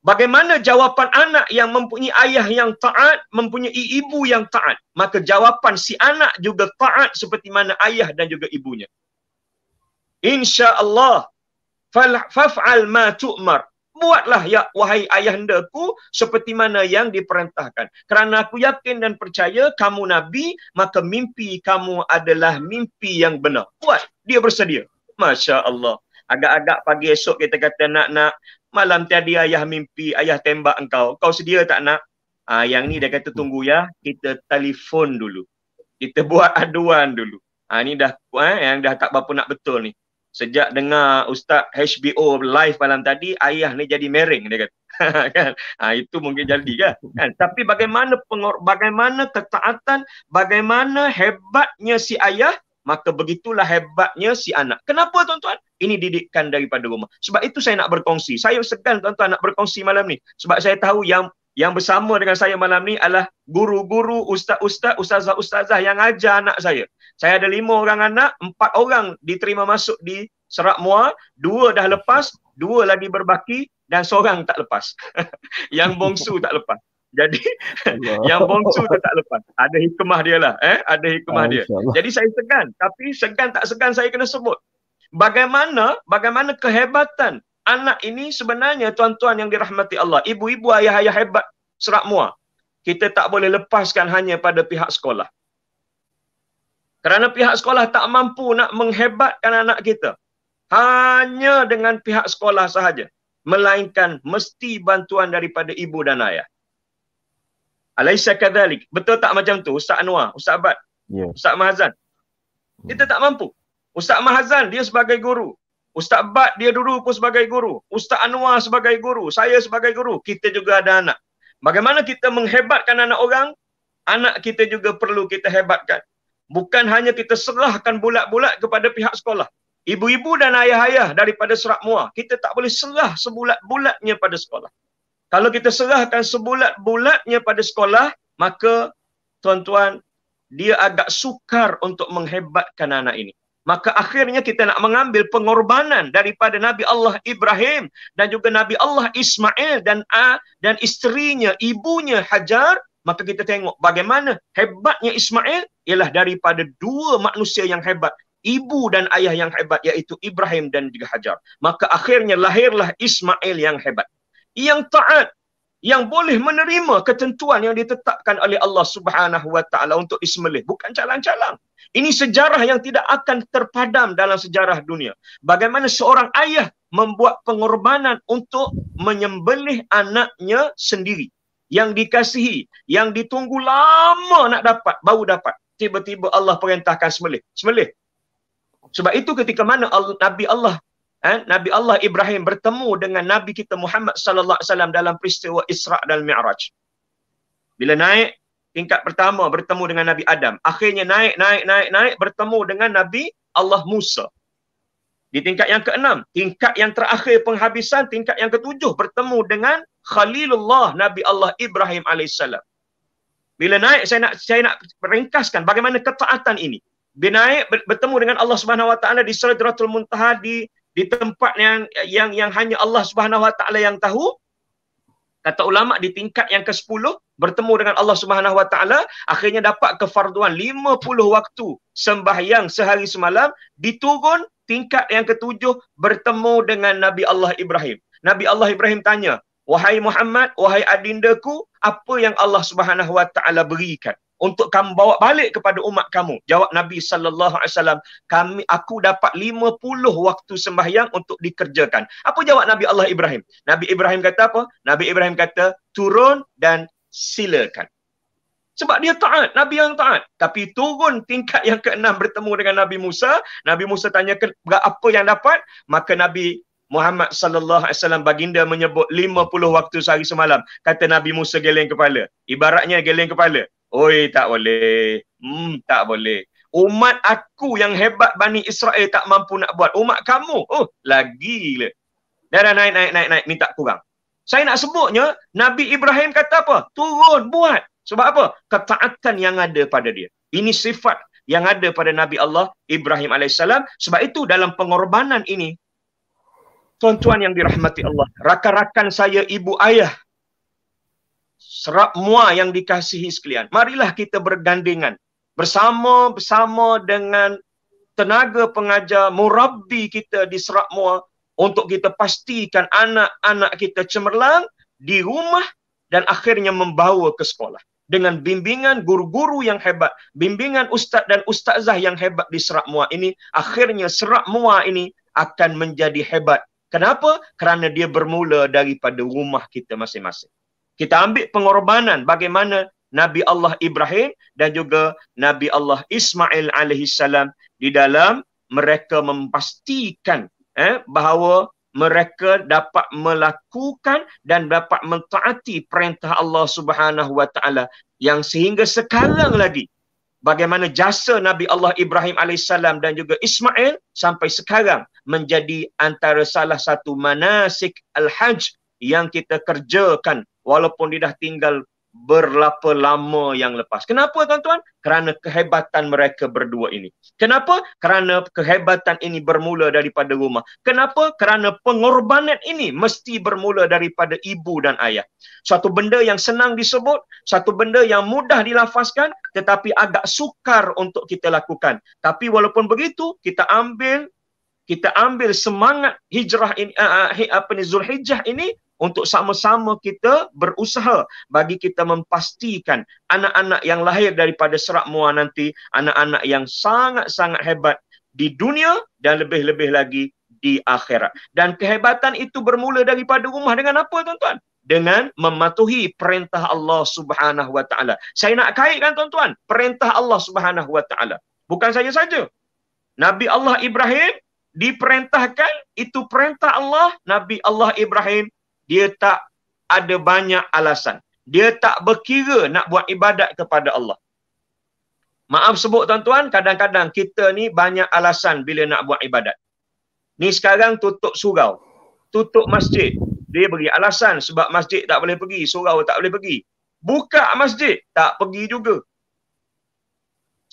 Bagaimana jawapan anak yang mempunyai ayah yang taat, mempunyai ibu yang taat. Maka jawapan si anak juga taat seperti mana ayah dan juga ibunya. Insya Allah, faf'al ma tu'mar. Buatlah ya wahai ayah hendaku seperti mana yang diperintahkan. Kerana aku yakin dan percaya kamu Nabi, maka mimpi kamu adalah mimpi yang benar. Buat. Dia bersedia. Masya Allah. Agak-agak pagi esok kita kata nak nak malam tadi ayah mimpi ayah tembak engkau kau sedia tak nak ah yang ni dia kata hmm. tunggu ya kita telefon dulu kita buat aduan dulu ah ni dah eh, yang dah tak berapa nak betul ni sejak dengar ustaz HBO live malam tadi ayah ni jadi mereng dia kata kan ah, itu mungkin jadi ya? kan tapi bagaimana pengor- bagaimana ketaatan bagaimana hebatnya si ayah maka begitulah hebatnya si anak. Kenapa tuan-tuan? Ini didikan daripada rumah. Sebab itu saya nak berkongsi. Saya segan tuan-tuan nak berkongsi malam ni. Sebab saya tahu yang yang bersama dengan saya malam ni adalah guru-guru, ustaz-ustaz, ustazah-ustazah yang ajar anak saya. Saya ada lima orang anak, empat orang diterima masuk di Serak Mua, dua dah lepas, dua lagi berbaki dan seorang tak lepas. yang bongsu tak lepas. Jadi Allah. yang bongsu tu tak lepas. Ada hikmah dia lah. Eh? Ada hikmah ah, dia. Jadi saya segan. Tapi segan tak segan saya kena sebut. Bagaimana bagaimana kehebatan anak ini sebenarnya tuan-tuan yang dirahmati Allah. Ibu-ibu ayah-ayah hebat serak mua. Kita tak boleh lepaskan hanya pada pihak sekolah. Kerana pihak sekolah tak mampu nak menghebatkan anak kita. Hanya dengan pihak sekolah sahaja. Melainkan mesti bantuan daripada ibu dan ayah. Alaysa kadhalik. Betul tak macam tu Ustaz Anwar, Ustaz Abad, yeah. Ustaz Mahazan? Hmm. Kita yeah. tak mampu. Ustaz Mahazan dia sebagai guru. Ustaz Abad dia dulu pun sebagai guru. Ustaz Anwar sebagai guru. Saya sebagai guru. Kita juga ada anak. Bagaimana kita menghebatkan anak orang? Anak kita juga perlu kita hebatkan. Bukan hanya kita serahkan bulat-bulat kepada pihak sekolah. Ibu-ibu dan ayah-ayah daripada Serak Muar. Kita tak boleh serah sebulat-bulatnya pada sekolah. Kalau kita serahkan sebulat-bulatnya pada sekolah, maka tuan-tuan, dia agak sukar untuk menghebatkan anak ini. Maka akhirnya kita nak mengambil pengorbanan daripada Nabi Allah Ibrahim dan juga Nabi Allah Ismail dan A dan isterinya, ibunya Hajar. Maka kita tengok bagaimana hebatnya Ismail ialah daripada dua manusia yang hebat. Ibu dan ayah yang hebat iaitu Ibrahim dan juga Hajar. Maka akhirnya lahirlah Ismail yang hebat yang taat yang boleh menerima ketentuan yang ditetapkan oleh Allah Subhanahu wa taala untuk ismelih bukan calang-calang ini sejarah yang tidak akan terpadam dalam sejarah dunia bagaimana seorang ayah membuat pengorbanan untuk menyembelih anaknya sendiri yang dikasihi yang ditunggu lama nak dapat baru dapat tiba-tiba Allah perintahkan sembelih sembelih sebab itu ketika mana Nabi Allah Eh, Nabi Allah Ibrahim bertemu dengan Nabi kita Muhammad sallallahu alaihi wasallam dalam peristiwa Isra dan Mi'raj. Bila naik tingkat pertama bertemu dengan Nabi Adam, akhirnya naik naik naik naik bertemu dengan Nabi Allah Musa. Di tingkat yang keenam, tingkat yang terakhir penghabisan, tingkat yang ketujuh bertemu dengan Khalilullah Nabi Allah Ibrahim alaihissalam. Bila naik saya nak saya nak ringkaskan bagaimana ketaatan ini. Bila naik bertemu dengan Allah Subhanahu wa taala di Sidratul Muntaha di di tempat yang yang yang hanya Allah Subhanahu Wa Taala yang tahu kata ulama di tingkat yang ke-10 bertemu dengan Allah Subhanahu Wa Taala akhirnya dapat kefarduan 50 waktu sembahyang sehari semalam diturun tingkat yang ke-7 bertemu dengan Nabi Allah Ibrahim Nabi Allah Ibrahim tanya wahai Muhammad wahai adindaku apa yang Allah Subhanahu Wa Taala berikan untuk kamu bawa balik kepada umat kamu. Jawab Nabi sallallahu alaihi wasallam, kami aku dapat 50 waktu sembahyang untuk dikerjakan. Apa jawab Nabi Allah Ibrahim? Nabi Ibrahim kata apa? Nabi Ibrahim kata turun dan silakan. Sebab dia taat, Nabi yang taat. Tapi turun tingkat yang keenam bertemu dengan Nabi Musa, Nabi Musa tanya apa yang dapat, maka Nabi Muhammad sallallahu alaihi wasallam baginda menyebut 50 waktu sehari semalam kata Nabi Musa geleng kepala ibaratnya geleng kepala Oi, tak boleh. Hmm, tak boleh. Umat aku yang hebat Bani Israel tak mampu nak buat. Umat kamu, oh, lagi le. Dia dah naik, naik, naik, naik, minta kurang. Saya nak sebutnya, Nabi Ibrahim kata apa? Turun, buat. Sebab apa? Ketaatan yang ada pada dia. Ini sifat yang ada pada Nabi Allah Ibrahim AS. Sebab itu dalam pengorbanan ini, tuan-tuan yang dirahmati Allah, rakan-rakan saya, ibu ayah, serap mua yang dikasihi sekalian. Marilah kita bergandengan bersama-sama dengan tenaga pengajar murabbi kita di serap mua untuk kita pastikan anak-anak kita cemerlang di rumah dan akhirnya membawa ke sekolah dengan bimbingan guru-guru yang hebat, bimbingan ustaz dan ustazah yang hebat di serap mua ini, akhirnya serap mua ini akan menjadi hebat. Kenapa? Kerana dia bermula daripada rumah kita masing-masing kita ambil pengorbanan bagaimana Nabi Allah Ibrahim dan juga Nabi Allah Ismail alaihi di dalam mereka memastikan eh bahawa mereka dapat melakukan dan dapat mentaati perintah Allah Subhanahu wa taala yang sehingga sekarang lagi bagaimana jasa Nabi Allah Ibrahim AS dan juga Ismail sampai sekarang menjadi antara salah satu manasik al-hajj yang kita kerjakan walaupun dia dah tinggal berlapa lama yang lepas. Kenapa tuan-tuan? Kerana kehebatan mereka berdua ini. Kenapa? Kerana kehebatan ini bermula daripada rumah. Kenapa? Kerana pengorbanan ini mesti bermula daripada ibu dan ayah. Satu benda yang senang disebut, satu benda yang mudah dilafazkan tetapi agak sukar untuk kita lakukan. Tapi walaupun begitu, kita ambil kita ambil semangat hijrah ini ah, ah, apa ni Zulhijjah ini untuk sama-sama kita berusaha bagi kita mempastikan anak-anak yang lahir daripada serak mua nanti anak-anak yang sangat-sangat hebat di dunia dan lebih-lebih lagi di akhirat. Dan kehebatan itu bermula daripada rumah dengan apa tuan-tuan? Dengan mematuhi perintah Allah Subhanahu Wa Taala. Saya nak kaitkan tuan-tuan, perintah Allah Subhanahu Wa Taala. Bukan saya saja. Nabi Allah Ibrahim diperintahkan itu perintah Allah Nabi Allah Ibrahim dia tak ada banyak alasan. Dia tak berkira nak buat ibadat kepada Allah. Maaf sebut tuan-tuan, kadang-kadang kita ni banyak alasan bila nak buat ibadat. Ni sekarang tutup surau, tutup masjid. Dia beri alasan sebab masjid tak boleh pergi, surau tak boleh pergi. Buka masjid, tak pergi juga.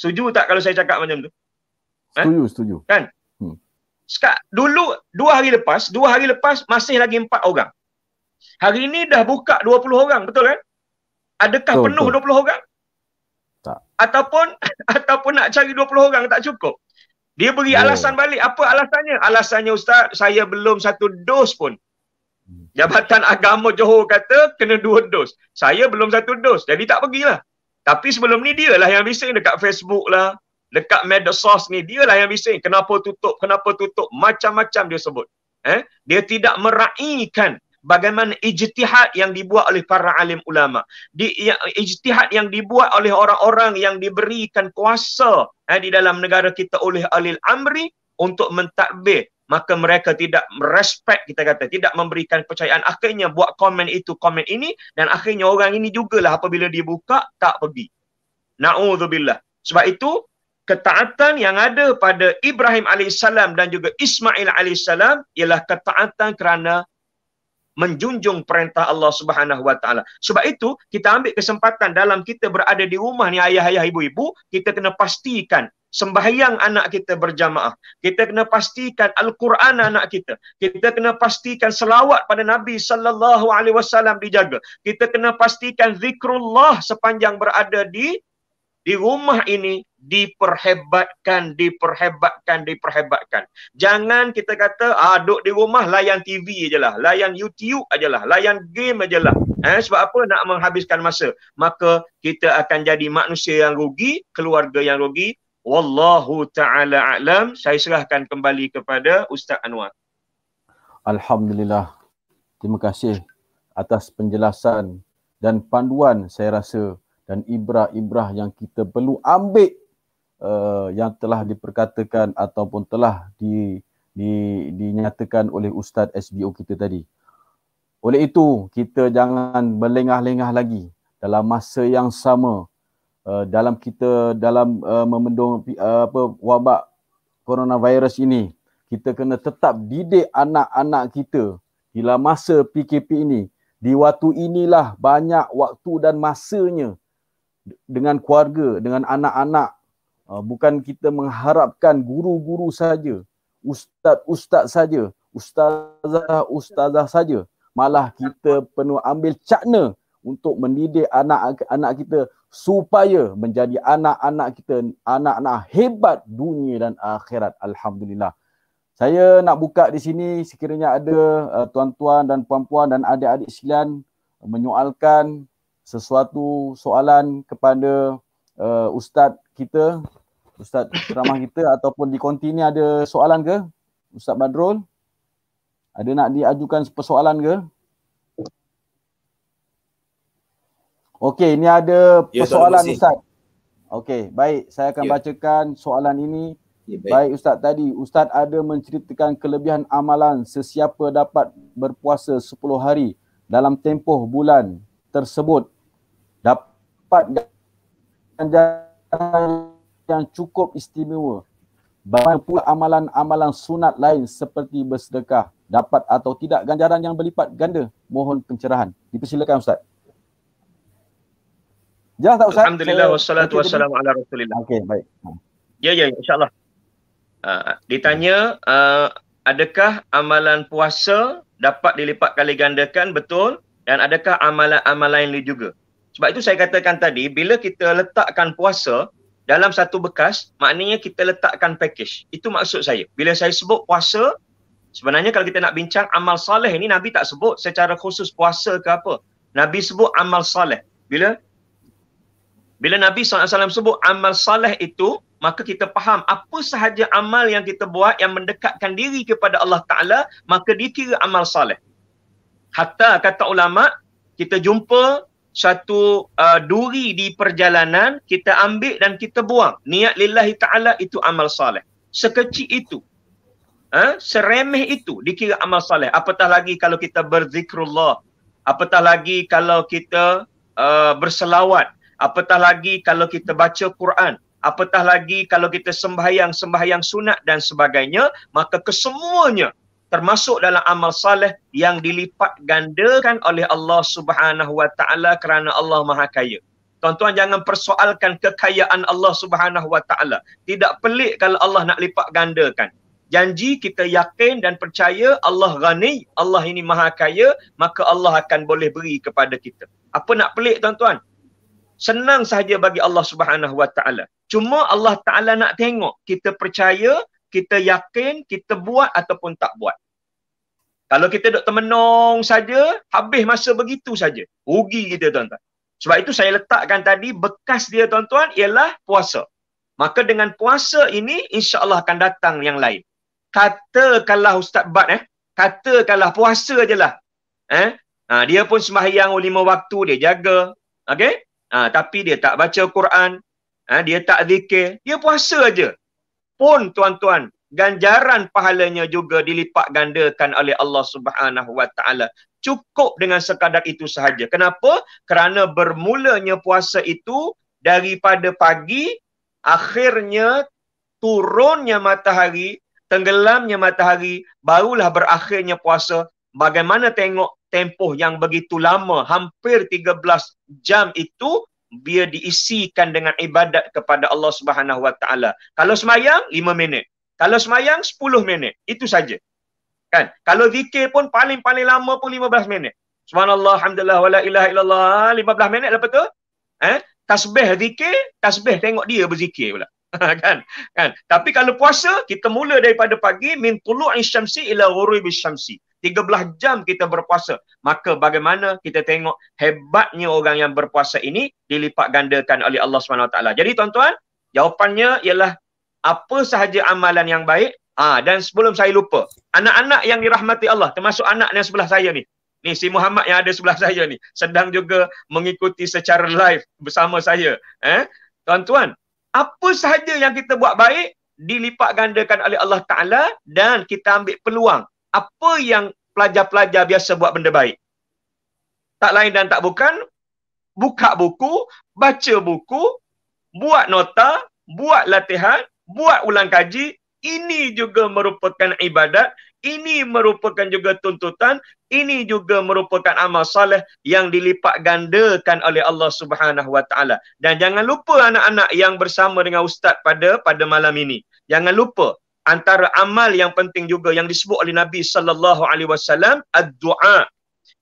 Setuju tak kalau saya cakap macam tu? Ha? Setuju, setuju. Kan? Hmm. Sekarang, dulu, dua hari lepas, dua hari lepas masih lagi empat orang. Hari ini dah buka 20 orang, betul kan? Adakah betul, penuh betul. 20 orang? Tak. Ataupun ataupun nak cari 20 orang tak cukup. Dia beri oh. alasan balik. Apa alasannya? Alasannya ustaz, saya belum satu dos pun. Hmm. Jabatan Agama Johor kata kena dua dos. Saya belum satu dos. Jadi tak pergilah. Tapi sebelum ni dia lah yang bising dekat Facebook lah. Dekat medsos ni dia lah yang bising. Kenapa tutup? Kenapa tutup? Macam-macam dia sebut. Eh? Dia tidak meraihkan bagaimana ijtihad yang dibuat oleh para alim ulama di ijtihad yang dibuat oleh orang-orang yang diberikan kuasa eh, di dalam negara kita oleh alil amri untuk mentadbir maka mereka tidak respect kita kata tidak memberikan kepercayaan akhirnya buat komen itu komen ini dan akhirnya orang ini jugalah apabila dibuka tak pergi naudzubillah sebab itu ketaatan yang ada pada Ibrahim alaihissalam dan juga Ismail alaihissalam ialah ketaatan kerana menjunjung perintah Allah Subhanahu Wa Taala. Sebab itu kita ambil kesempatan dalam kita berada di rumah ni ayah-ayah ibu-ibu, kita kena pastikan sembahyang anak kita berjamaah. Kita kena pastikan Al-Quran anak kita. Kita kena pastikan selawat pada Nabi sallallahu alaihi wasallam dijaga. Kita kena pastikan zikrullah sepanjang berada di di rumah ini diperhebatkan, diperhebatkan, diperhebatkan. Jangan kita kata, ah, duduk di rumah layan TV je lah, layan YouTube je lah, layan game je lah. Eh, sebab apa nak menghabiskan masa? Maka kita akan jadi manusia yang rugi, keluarga yang rugi. Wallahu ta'ala a'lam. Saya serahkan kembali kepada Ustaz Anwar. Alhamdulillah. Terima kasih atas penjelasan dan panduan saya rasa dan ibrah-ibrah yang kita perlu ambil uh, yang telah diperkatakan ataupun telah di, di, dinyatakan oleh Ustaz SBO kita tadi. Oleh itu, kita jangan berlengah-lengah lagi dalam masa yang sama uh, dalam kita dalam uh, memendung uh, apa wabak coronavirus ini kita kena tetap didik anak-anak kita bila masa PKP ini di waktu inilah banyak waktu dan masanya dengan keluarga, dengan anak-anak. Uh, bukan kita mengharapkan guru-guru saja, ustaz-ustaz saja, ustazah-ustazah saja. Malah kita penuh ambil cakna untuk mendidik anak-anak kita supaya menjadi anak-anak kita anak-anak hebat dunia dan akhirat alhamdulillah. Saya nak buka di sini sekiranya ada uh, tuan-tuan dan puan-puan dan adik-adik sekalian menyoalkan sesuatu soalan kepada uh, ustaz kita, ustaz ceramah kita ataupun di konti ni ada soalan ke? Ustaz Badrul? Ada nak diajukan persoalan ke? Okey, ini ada ya, persoalan ya, ustaz. Okey, baik, saya akan ya. bacakan soalan ini. Ya, baik. baik ustaz tadi, ustaz ada menceritakan kelebihan amalan sesiapa dapat berpuasa 10 hari dalam tempoh bulan tersebut tempat dan jalan yang cukup istimewa. Bagaimana pula amalan-amalan sunat lain seperti bersedekah dapat atau tidak ganjaran yang berlipat ganda? Mohon pencerahan. Dipersilakan Ustaz. Jelas tak Ustaz? Alhamdulillah wassalatu wassalamu ala rasulillah. Okey, baik. Ya, ya, insyaAllah. Uh, ditanya, uh, adakah amalan puasa dapat dilipat kali gandakan? Betul. Dan adakah amalan-amalan lain juga? Sebab itu saya katakan tadi, bila kita letakkan puasa dalam satu bekas, maknanya kita letakkan package. Itu maksud saya. Bila saya sebut puasa, sebenarnya kalau kita nak bincang amal soleh ini Nabi tak sebut secara khusus puasa ke apa. Nabi sebut amal soleh. Bila bila Nabi SAW sebut amal soleh itu, maka kita faham apa sahaja amal yang kita buat yang mendekatkan diri kepada Allah Ta'ala, maka dikira amal soleh. Hatta kata ulama' kita jumpa satu uh, duri di perjalanan kita ambil dan kita buang niat lillahi taala itu amal soleh sekecil itu ha? seremeh itu dikira amal soleh apatah lagi kalau kita berzikrullah apatah lagi kalau kita uh, berselawat apatah lagi kalau kita baca Quran apatah lagi kalau kita sembahyang sembahyang sunat dan sebagainya maka kesemuanya termasuk dalam amal saleh yang dilipat gandakan oleh Allah Subhanahu wa taala kerana Allah Maha Kaya. Tuan-tuan jangan persoalkan kekayaan Allah Subhanahu wa taala. Tidak pelik kalau Allah nak lipat gandakan. Janji kita yakin dan percaya Allah ghani, Allah ini Maha Kaya, maka Allah akan boleh beri kepada kita. Apa nak pelik tuan-tuan? Senang sahaja bagi Allah Subhanahu wa taala. Cuma Allah Taala nak tengok kita percaya kita yakin kita buat ataupun tak buat. Kalau kita duduk termenung saja, habis masa begitu saja. Rugi kita tuan-tuan. Sebab itu saya letakkan tadi bekas dia tuan-tuan ialah puasa. Maka dengan puasa ini insya-Allah akan datang yang lain. Katakanlah Ustaz Bad eh, katakanlah puasa ajalah. Eh? Ha, dia pun sembahyang lima waktu dia jaga. Okey? Ha, tapi dia tak baca Quran. Ha, dia tak zikir. Dia puasa aja pun tuan-tuan ganjaran pahalanya juga dilipat gandakan oleh Allah Subhanahu Wa Taala cukup dengan sekadar itu sahaja kenapa kerana bermulanya puasa itu daripada pagi akhirnya turunnya matahari tenggelamnya matahari barulah berakhirnya puasa bagaimana tengok tempoh yang begitu lama hampir 13 jam itu dia diisikan dengan ibadat kepada Allah Subhanahu Wa Taala. Kalau semayang lima minit. Kalau semayang sepuluh minit. Itu saja. Kan? Kalau zikir pun paling-paling lama pun lima belas minit. Subhanallah, alhamdulillah, wala ilaha illallah, 15 minit lepas tu. Eh? Tasbih zikir, tasbih tengok dia berzikir pula. kan? Kan? Tapi kalau puasa, kita mula daripada pagi min tulu'i syamsi ila ghurubi syamsi. 13 jam kita berpuasa. Maka bagaimana kita tengok hebatnya orang yang berpuasa ini dilipat gandakan oleh Allah SWT. Jadi tuan-tuan, jawapannya ialah apa sahaja amalan yang baik. Ah ha, dan sebelum saya lupa, anak-anak yang dirahmati Allah, termasuk anak yang sebelah saya ni. Ni si Muhammad yang ada sebelah saya ni, sedang juga mengikuti secara live bersama saya. Eh, tuan-tuan, apa sahaja yang kita buat baik, dilipat gandakan oleh Allah Ta'ala dan kita ambil peluang apa yang pelajar-pelajar biasa buat benda baik. Tak lain dan tak bukan, buka buku, baca buku, buat nota, buat latihan, buat ulang kaji, ini juga merupakan ibadat, ini merupakan juga tuntutan, ini juga merupakan amal soleh yang dilipat gandakan oleh Allah Subhanahu Wa Taala. Dan jangan lupa anak-anak yang bersama dengan ustaz pada pada malam ini. Jangan lupa antara amal yang penting juga yang disebut oleh Nabi sallallahu alaihi wasallam addu'a.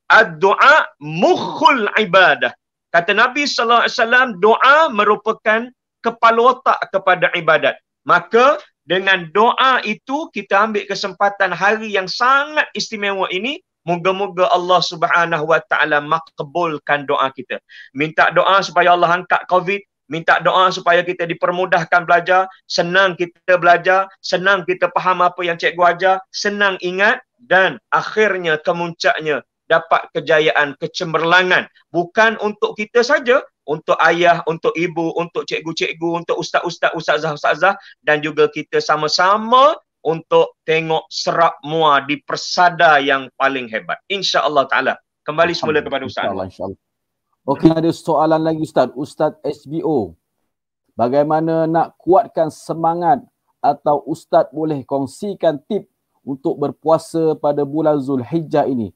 Addu'a mukhul ibadah. Kata Nabi sallallahu alaihi wasallam doa merupakan kepala otak kepada ibadat. Maka dengan doa itu kita ambil kesempatan hari yang sangat istimewa ini Moga-moga Allah Subhanahu Wa Taala makbulkan doa kita. Minta doa supaya Allah angkat COVID, minta doa supaya kita dipermudahkan belajar, senang kita belajar, senang kita faham apa yang cikgu ajar, senang ingat dan akhirnya kemuncaknya dapat kejayaan, kecemerlangan. Bukan untuk kita saja, untuk ayah, untuk ibu, untuk cikgu-cikgu, untuk ustaz-ustaz, ustazah-ustazah dan juga kita sama-sama untuk tengok serap mua di persada yang paling hebat. InsyaAllah ta'ala. Kembali semula kepada ustaz. insyaAllah. Okey, ada soalan lagi Ustaz. Ustaz SBO, bagaimana nak kuatkan semangat atau Ustaz boleh kongsikan tip untuk berpuasa pada bulan Zulhijjah ini?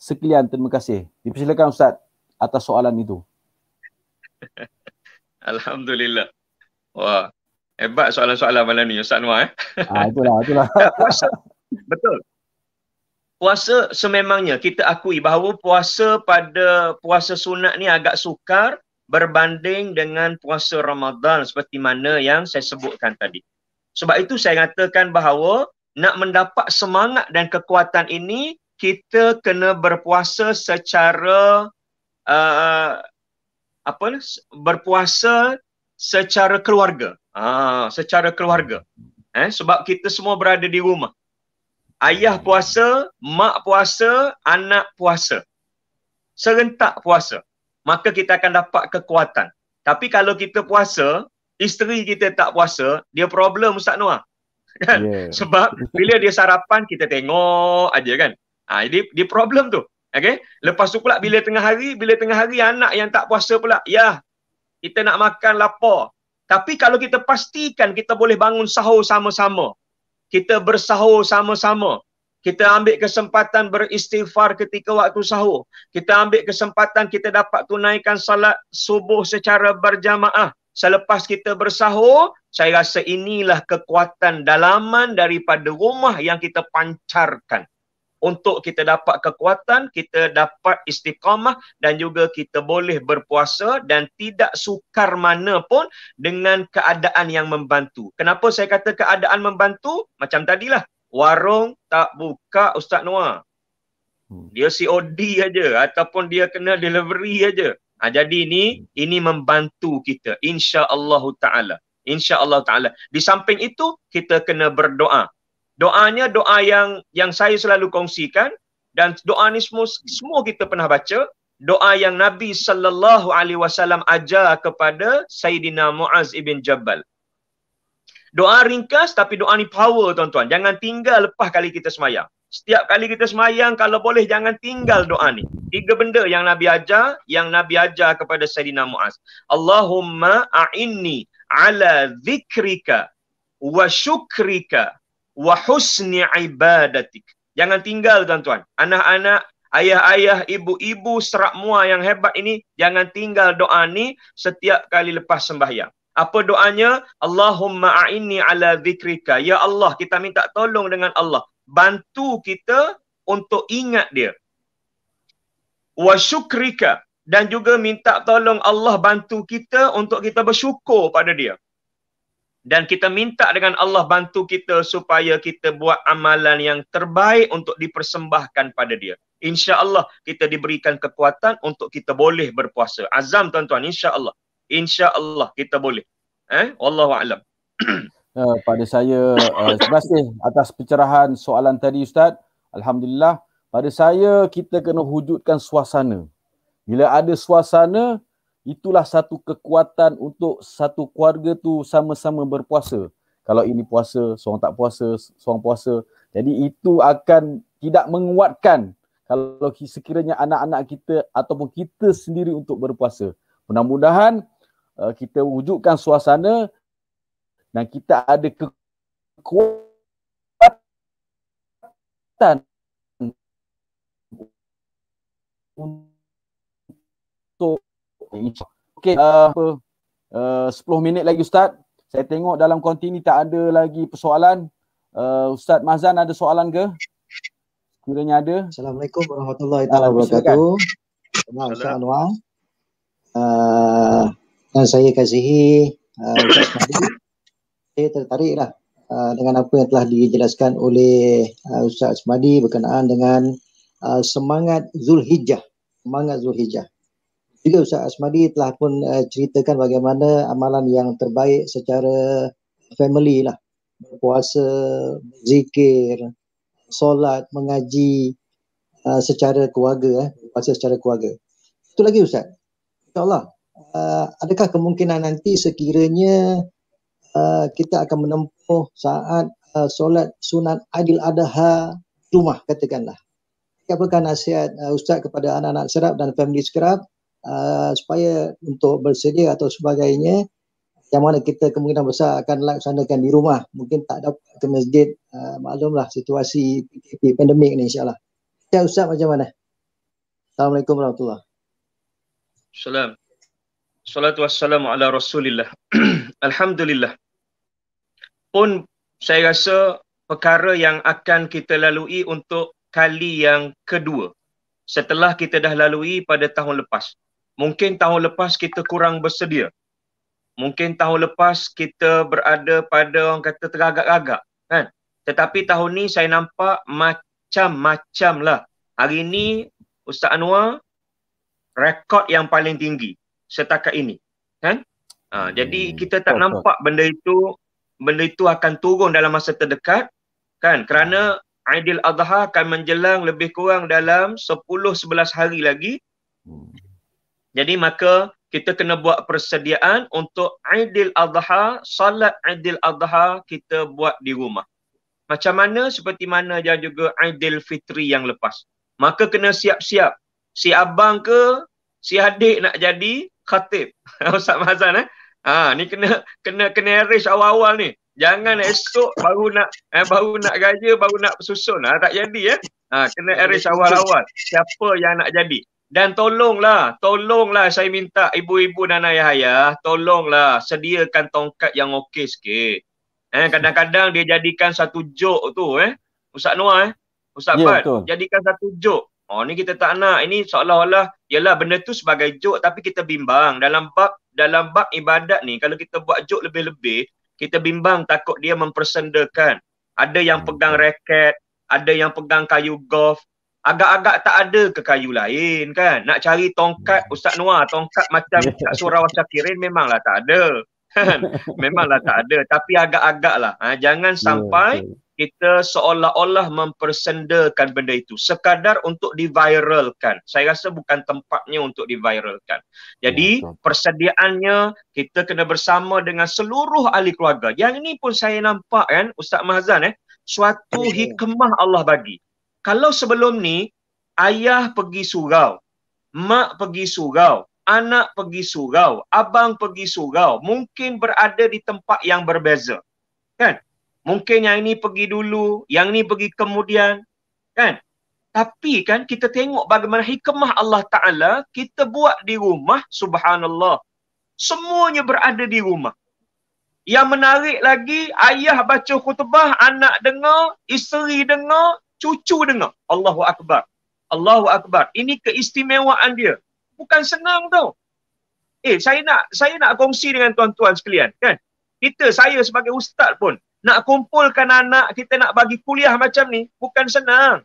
Sekalian, terima kasih. Dipersilakan Ustaz atas soalan itu. Alhamdulillah. Wah, hebat soalan-soalan malam ni Ustaz Noah. Eh? Ah, itulah, itulah. betul puasa sememangnya kita akui bahawa puasa pada puasa sunat ni agak sukar berbanding dengan puasa Ramadan seperti mana yang saya sebutkan tadi. Sebab itu saya katakan bahawa nak mendapat semangat dan kekuatan ini kita kena berpuasa secara uh, apa berpuasa secara keluarga. Ah, secara keluarga. Eh sebab kita semua berada di rumah ayah puasa, mak puasa, anak puasa. Serentak puasa. Maka kita akan dapat kekuatan. Tapi kalau kita puasa, isteri kita tak puasa, dia problem Ustaz Noah. Kan? Yeah. Sebab bila dia sarapan, kita tengok aja kan. Ha, jadi dia problem tu. Okay? Lepas tu pula bila tengah hari, bila tengah hari anak yang tak puasa pula, ya kita nak makan lapar. Tapi kalau kita pastikan kita boleh bangun sahur sama-sama, kita bersahur sama-sama. Kita ambil kesempatan beristighfar ketika waktu sahur. Kita ambil kesempatan kita dapat tunaikan salat subuh secara berjamaah. Selepas kita bersahur, saya rasa inilah kekuatan dalaman daripada rumah yang kita pancarkan untuk kita dapat kekuatan, kita dapat istiqamah dan juga kita boleh berpuasa dan tidak sukar mana pun dengan keadaan yang membantu. Kenapa saya kata keadaan membantu? Macam tadilah, warung tak buka Ustaz Noah. Hmm. Dia COD aja ataupun dia kena delivery aja. Ha, jadi ini ini membantu kita insya-Allah taala. Insya-Allah taala. Di samping itu kita kena berdoa doanya doa yang yang saya selalu kongsikan dan doa ni semua, semua kita pernah baca doa yang Nabi sallallahu alaihi wasallam ajar kepada Sayyidina Muaz ibn Jabal. Doa ringkas tapi doa ni power tuan-tuan. Jangan tinggal lepas kali kita semayang. Setiap kali kita semayang kalau boleh jangan tinggal doa ni. Tiga benda yang Nabi ajar, yang Nabi ajar kepada Sayyidina Muaz. Allahumma a'inni ala zikrika wa syukrika wa husni ibadatik. Jangan tinggal tuan-tuan. Anak-anak, ayah-ayah, ibu-ibu serak mua yang hebat ini, jangan tinggal doa ni setiap kali lepas sembahyang. Apa doanya? Allahumma a'inni ala zikrika. Ya Allah, kita minta tolong dengan Allah. Bantu kita untuk ingat dia. Wa syukrika. Dan juga minta tolong Allah bantu kita untuk kita bersyukur pada dia dan kita minta dengan Allah bantu kita supaya kita buat amalan yang terbaik untuk dipersembahkan pada dia. Insya Allah kita diberikan kekuatan untuk kita boleh berpuasa. Azam tuan-tuan, Insya Allah kita boleh. Eh? Wallahu'alam. Uh, eh, pada saya, uh, terima kasih atas pencerahan soalan tadi Ustaz. Alhamdulillah. Pada saya, kita kena wujudkan suasana. Bila ada suasana, itulah satu kekuatan untuk satu keluarga tu sama-sama berpuasa. Kalau ini puasa, seorang tak puasa, seorang puasa. Jadi itu akan tidak menguatkan kalau sekiranya anak-anak kita ataupun kita sendiri untuk berpuasa. Mudah-mudahan uh, kita wujudkan suasana dan kita ada kekuatan untuk Okay, uh, apa uh, uh, 10 minit lagi ustaz. Saya tengok dalam konti ni tak ada lagi persoalan. Uh, ustaz Mazan ada soalan ke? Kiranya ada. Assalamualaikum warahmatullahi wabarakatuh. Selamat Ustaz Anwar. Uh, dan saya kasihi uh, Ustaz Mahdi. Saya tertariklah Uh, dengan apa yang telah dijelaskan oleh uh, Ustaz Asmadi berkenaan dengan uh, semangat Zulhijjah semangat Zulhijjah juga Ustaz Asmadi telah pun uh, ceritakan bagaimana amalan yang terbaik secara family lah puasa, zikir, solat, mengaji uh, secara keluarga eh puasa secara keluarga. Itu lagi Ustaz. Insyaallah, uh, adakah kemungkinan nanti sekiranya uh, kita akan menempuh saat uh, solat sunat adil Adha rumah katakanlah. Apakah nasihat uh, Ustaz kepada anak-anak serap dan family serap? Ah, supaya untuk bersedia atau sebagainya yang mana kita kemungkinan besar akan laksanakan di rumah mungkin tak dapat ke masjid uh, ah, maklumlah situasi pandemik ni insyaAllah Cik ya, Ustaz macam mana? Assalamualaikum warahmatullahi Salam Salatu wassalamu ala rasulillah Alhamdulillah pun saya rasa perkara yang akan kita lalui untuk kali yang kedua setelah kita dah lalui pada tahun lepas mungkin tahun lepas kita kurang bersedia. Mungkin tahun lepas kita berada pada orang kata teragak-agak kan. Tetapi tahun ni saya nampak macam-macam lah. Hari ni Ustaz Anwar rekod yang paling tinggi setakat ini kan. Ha, jadi hmm, kita tak nampak benda itu benda itu akan turun dalam masa terdekat kan kerana Aidil Adha akan menjelang lebih kurang dalam 10 11 hari lagi hmm. Jadi maka kita kena buat persediaan untuk Aidil Adha, salat Aidil Adha kita buat di rumah. Macam mana seperti mana dia juga Aidil Fitri yang lepas. Maka kena siap-siap. Si abang ke, si adik nak jadi khatib. Ustaz Mazan eh. Ha, ni kena kena kena arrange awal-awal ni. Jangan esok baru nak eh, baru nak gaya, baru nak susun. Ha, tak jadi eh. Ha, kena arrange awal-awal. Siapa yang nak jadi. Dan tolonglah, tolonglah saya minta ibu-ibu dan ayah-ayah, tolonglah sediakan tongkat yang okey sikit. Eh, kadang-kadang dia jadikan satu jok tu eh. Ustaz Noah eh. Ustaz yeah, Fad, jadikan satu jok. Oh, ni kita tak nak. Ini seolah-olah, yelah benda tu sebagai jok tapi kita bimbang. Dalam bab dalam bab ibadat ni, kalau kita buat jok lebih-lebih, kita bimbang takut dia mempersendakan. Ada yang hmm, pegang raket, ada yang pegang kayu golf, agak-agak tak ada ke kayu lain kan nak cari tongkat Ustaz Noah tongkat macam Ustaz Surah Wasakirin memanglah tak ada kan? memanglah tak ada tapi agak-agak lah ha, jangan ya, sampai kita seolah-olah mempersendakan benda itu sekadar untuk diviralkan saya rasa bukan tempatnya untuk diviralkan jadi ya, persediaannya kita kena bersama dengan seluruh ahli keluarga yang ini pun saya nampak kan Ustaz Mahzan eh suatu ya. hikmah Allah bagi kalau sebelum ni ayah pergi surau, mak pergi surau, anak pergi surau, abang pergi surau, mungkin berada di tempat yang berbeza. Kan? Mungkin yang ini pergi dulu, yang ini pergi kemudian. Kan? Tapi kan kita tengok bagaimana hikmah Allah Ta'ala kita buat di rumah, subhanallah. Semuanya berada di rumah. Yang menarik lagi, ayah baca khutbah, anak dengar, isteri dengar, cucu dengar. Allahu Akbar. Allahu Akbar. Ini keistimewaan dia. Bukan senang tau. Eh, saya nak saya nak kongsi dengan tuan-tuan sekalian, kan? Kita, saya sebagai ustaz pun, nak kumpulkan anak, kita nak bagi kuliah macam ni, bukan senang.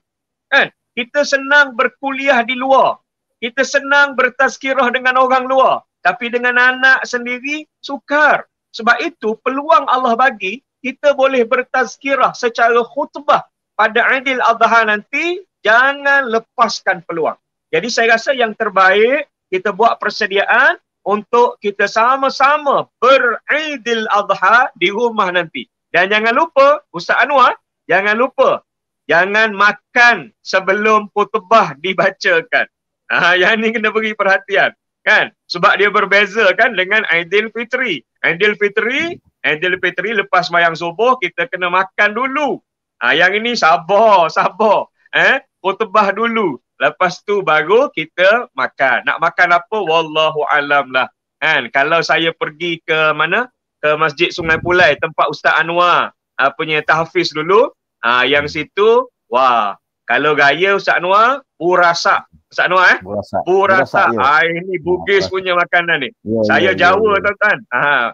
Kan? Kita senang berkuliah di luar. Kita senang bertazkirah dengan orang luar. Tapi dengan anak sendiri, sukar. Sebab itu, peluang Allah bagi, kita boleh bertazkirah secara khutbah pada Aidil Adha nanti jangan lepaskan peluang. Jadi saya rasa yang terbaik kita buat persediaan untuk kita sama-sama beridil adha di rumah nanti. Dan jangan lupa Ustaz Anwar, jangan lupa jangan makan sebelum khutbah dibacakan. Ha, yang ini kena beri perhatian. Kan? Sebab dia berbeza kan dengan Aidil Fitri. Aidil Fitri, Aidil Fitri lepas bayang subuh kita kena makan dulu. Ha, yang ini sabar, sabar. Eh, kutubah dulu. Lepas tu baru kita makan. Nak makan apa? Wallahu alam lah. Eh, Kalau saya pergi ke mana? Ke Masjid Sungai Pulai tempat Ustaz Anwar uh, punya tahfiz dulu. Ha, yang situ, wah. Kalau gaya Ustaz Anwar, burasa. Ustaz Anwar eh? Burasa. Burasa. Ya. ini bugis punya makanan ni. Ya, saya ya, ya Jawa ya, ya. tuan-tuan.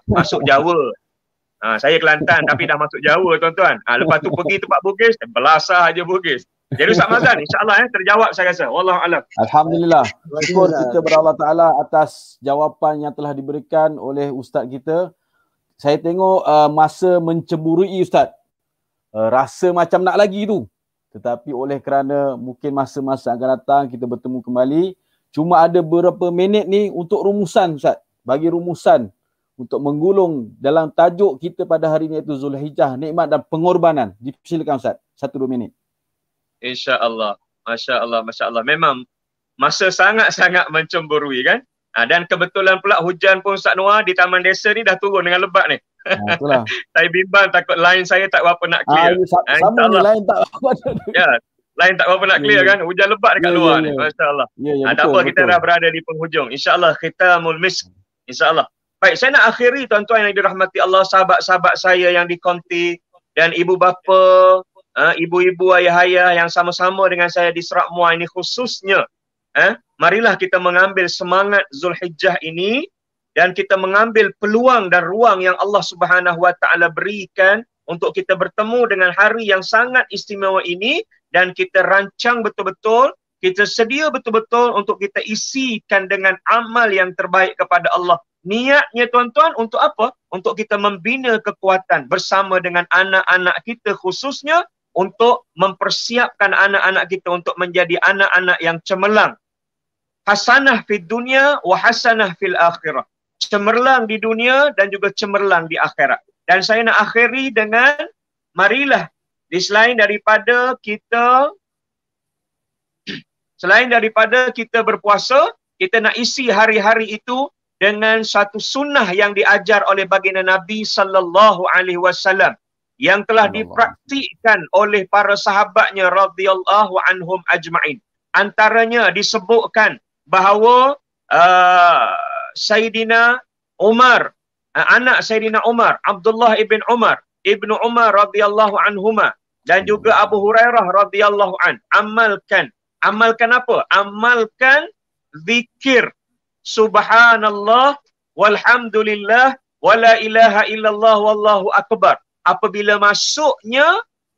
masuk Jawa. Ha, saya Kelantan tapi dah masuk Jawa tuan-tuan. Ha, lepas tu pergi tempat Bugis, belasah aja Bugis. Jadi Ustaz Mazan, insyaAllah eh, terjawab saya rasa. Wallah alam. Alhamdulillah. Syukur kita berallah ta'ala atas jawapan yang telah diberikan oleh Ustaz kita. Saya tengok uh, masa menceburui Ustaz. Uh, rasa macam nak lagi tu. Tetapi oleh kerana mungkin masa-masa akan datang kita bertemu kembali. Cuma ada beberapa minit ni untuk rumusan Ustaz. Bagi rumusan untuk menggulung dalam tajuk kita pada hari ini iaitu Zulhijjah, nikmat dan pengorbanan. Dipersilakan Ustaz, satu dua minit. InsyaAllah, Masya Allah, Masya Allah. Memang masa sangat-sangat mencemburui kan? Ha, dan kebetulan pula hujan pun Ustaz Noah di Taman Desa ni dah turun dengan lebat ni. Ha, saya bimbang takut line saya tak berapa nak clear. Ha, ya, sama ni line tak berapa Ya, line tak berapa nak ya, clear yeah, kan? Hujan lebat dekat yeah, luar yeah, ni. Ya. Masya Allah. Yeah, ya, yeah, ha, betul, apa betul. kita dah berada di penghujung. InsyaAllah kita mulmis. InsyaAllah. Baik, saya nak akhiri tuan-tuan yang dirahmati Allah, sahabat-sahabat saya yang di Konti dan ibu bapa, uh, ibu-ibu ayah ayah yang sama-sama dengan saya di Serak mua ini khususnya. Eh, marilah kita mengambil semangat Zulhijjah ini dan kita mengambil peluang dan ruang yang Allah Subhanahu Wa Taala berikan untuk kita bertemu dengan hari yang sangat istimewa ini dan kita rancang betul-betul kita sedia betul-betul untuk kita isikan dengan amal yang terbaik kepada Allah Niatnya tuan-tuan untuk apa? Untuk kita membina kekuatan bersama dengan anak-anak kita khususnya untuk mempersiapkan anak-anak kita untuk menjadi anak-anak yang cemerlang. Hasanah fi dunia wa hasanah fil akhirah. Cemerlang di dunia dan juga cemerlang di akhirat. Dan saya nak akhiri dengan marilah di selain daripada kita selain daripada kita berpuasa, kita nak isi hari-hari itu dengan satu sunnah yang diajar oleh baginda Nabi sallallahu alaihi wasallam yang telah dipraktikkan oleh para sahabatnya radhiyallahu anhum ajma'in. Antaranya disebutkan bahawa uh, Sayyidina Umar, uh, anak Sayyidina Umar, Abdullah ibn Umar, Ibnu Umar radhiyallahu anhuma dan juga Abu Hurairah radhiyallahu an amalkan. Amalkan apa? Amalkan zikir subhanallah walhamdulillah wala ilaha illallah wallahu akbar apabila masuknya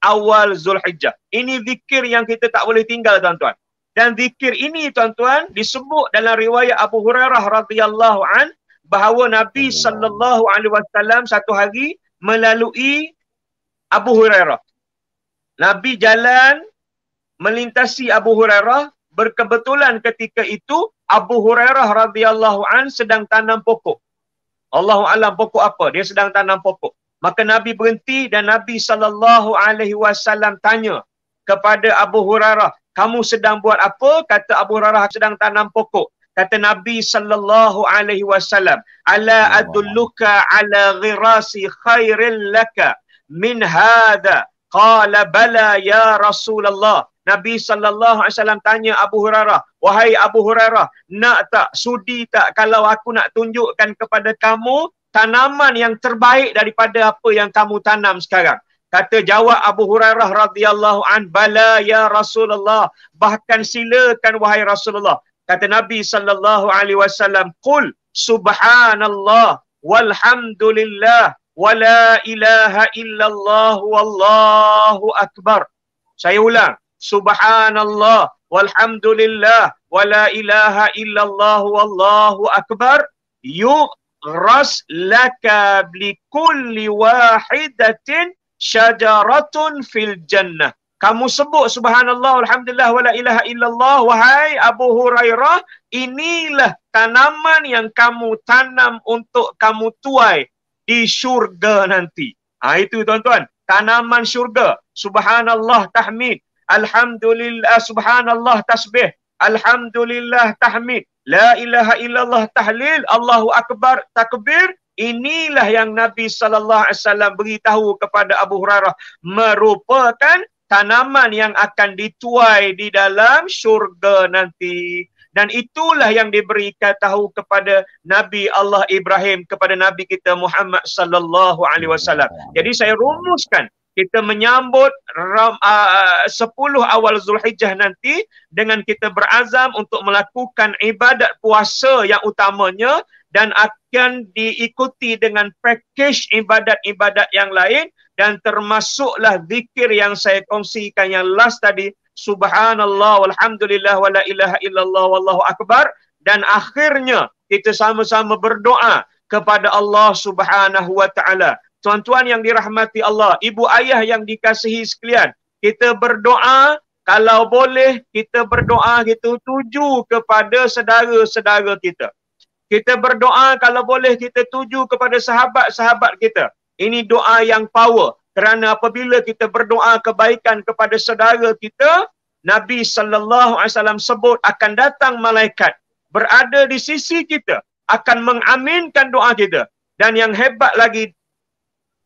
awal Zulhijjah. Ini zikir yang kita tak boleh tinggal tuan-tuan. Dan zikir ini tuan-tuan disebut dalam riwayat Abu Hurairah radhiyallahu an bahawa Nabi sallallahu alaihi wasallam satu hari melalui Abu Hurairah. Nabi jalan melintasi Abu Hurairah berkebetulan ketika itu Abu Hurairah radhiyallahu an sedang tanam pokok. Allahu alam pokok apa? Dia sedang tanam pokok. Maka Nabi berhenti dan Nabi sallallahu alaihi wasallam tanya kepada Abu Hurairah, "Kamu sedang buat apa?" Kata Abu Hurairah, "Sedang tanam pokok." Kata Nabi sallallahu alaihi wasallam, "Ala adulluka ala ghirasi khairil laka min hadha?" Qala bala ya Rasulullah. Nabi sallallahu alaihi wasallam tanya Abu Hurairah, "Wahai Abu Hurairah, nak tak sudi tak kalau aku nak tunjukkan kepada kamu tanaman yang terbaik daripada apa yang kamu tanam sekarang?" Kata jawab Abu Hurairah radhiyallahu an, "Bala ya Rasulullah, bahkan silakan wahai Rasulullah." Kata Nabi sallallahu alaihi wasallam, "Qul subhanallah walhamdulillah wala ilaha illallah wallahu akbar." Saya ulang subhanallah walhamdulillah wala ilaha illallah wallahu akbar yughras laka bi kulli wahidatin syajaratun fil jannah kamu sebut subhanallah alhamdulillah wala ilaha illallah wahai Abu Hurairah inilah tanaman yang kamu tanam untuk kamu tuai di syurga nanti. Ah ha, itu tuan-tuan, tanaman syurga. Subhanallah tahmid, Alhamdulillah subhanallah tasbih. Alhamdulillah tahmid. La ilaha illallah tahlil. Allahu akbar takbir. Inilah yang Nabi sallallahu alaihi wasallam beritahu kepada Abu Hurairah merupakan tanaman yang akan dituai di dalam syurga nanti. Dan itulah yang diberikan tahu kepada Nabi Allah Ibrahim kepada Nabi kita Muhammad sallallahu alaihi wasallam. Jadi saya rumuskan kita menyambut ram, ah, ah, uh, 10 awal Zulhijjah nanti dengan kita berazam untuk melakukan ibadat puasa yang utamanya dan akan diikuti dengan pakej ibadat-ibadat yang lain dan termasuklah zikir yang saya kongsikan yang last tadi subhanallah walhamdulillah wala ilaha illallah wallahu akbar dan akhirnya kita sama-sama berdoa kepada Allah Subhanahu wa taala tuan-tuan yang dirahmati Allah, ibu ayah yang dikasihi sekalian, kita berdoa kalau boleh kita berdoa kita tuju kepada sedara-sedara kita. Kita berdoa kalau boleh kita tuju kepada sahabat-sahabat kita. Ini doa yang power kerana apabila kita berdoa kebaikan kepada saudara kita, Nabi sallallahu alaihi wasallam sebut akan datang malaikat berada di sisi kita akan mengaminkan doa kita. Dan yang hebat lagi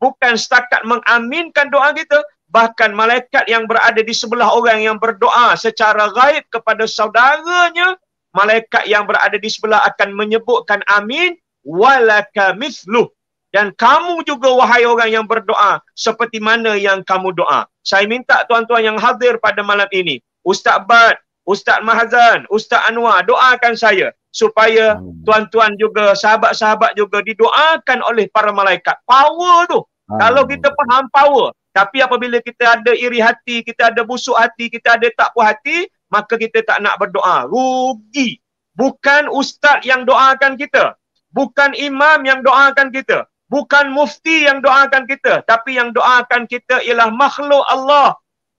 bukan setakat mengaminkan doa kita bahkan malaikat yang berada di sebelah orang yang berdoa secara gaib kepada saudaranya malaikat yang berada di sebelah akan menyebutkan amin walaka mithlu dan kamu juga wahai orang yang berdoa seperti mana yang kamu doa saya minta tuan-tuan yang hadir pada malam ini ustaz bad Ustaz Mahazan, Ustaz Anwar, doakan saya supaya Amin. Hmm. tuan-tuan juga sahabat-sahabat juga didoakan oleh para malaikat power tu Amin. Hmm. kalau kita faham power tapi apabila kita ada iri hati kita ada busuk hati kita ada tak puas hati maka kita tak nak berdoa rugi bukan ustaz yang doakan kita bukan imam yang doakan kita bukan mufti yang doakan kita tapi yang doakan kita ialah makhluk Allah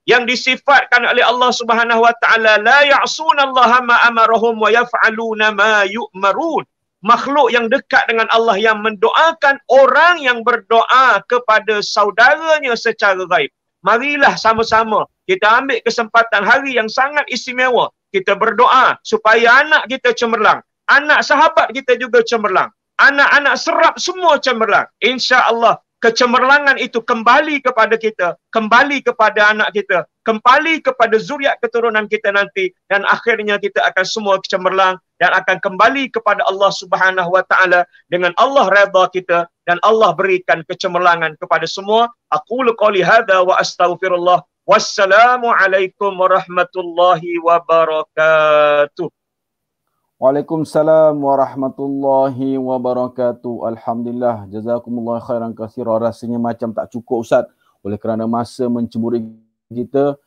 yang disifatkan oleh Allah Subhanahu wa taala la ya'sun Allah ma amarahum wa yaf'aluna ma yu'marun makhluk yang dekat dengan Allah yang mendoakan orang yang berdoa kepada saudaranya secara gaib marilah sama-sama kita ambil kesempatan hari yang sangat istimewa kita berdoa supaya anak kita cemerlang anak sahabat kita juga cemerlang anak-anak serap semua cemerlang insya-Allah kecemerlangan itu kembali kepada kita, kembali kepada anak kita, kembali kepada zuriat keturunan kita nanti dan akhirnya kita akan semua kecemerlang dan akan kembali kepada Allah Subhanahu wa taala dengan Allah redha kita dan Allah berikan kecemerlangan kepada semua. Aku qouli hadza wa astaghfirullah. Wassalamu alaikum warahmatullahi wabarakatuh. Waalaikumsalam warahmatullahi wabarakatuh. Alhamdulillah. Jazakumullah khairan kasira. Rasanya macam tak cukup Ustaz. Oleh kerana masa mencemburi kita,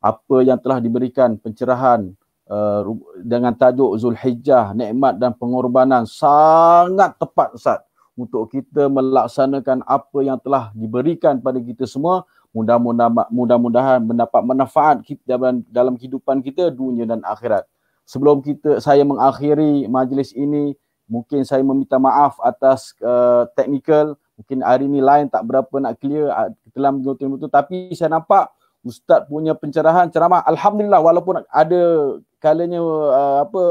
apa yang telah diberikan pencerahan uh, dengan tajuk Zulhijjah, nikmat dan pengorbanan sangat tepat Ustaz. Untuk kita melaksanakan apa yang telah diberikan pada kita semua mudah-mudahan mudah-mudahan mendapat manfaat kita dalam, dalam kehidupan kita dunia dan akhirat sebelum kita saya mengakhiri majlis ini mungkin saya meminta maaf atas uh, technical mungkin hari ini line tak berapa nak clear kita dalam betul itu. tapi saya nampak ustaz punya pencerahan ceramah alhamdulillah walaupun ada kalanya uh, apa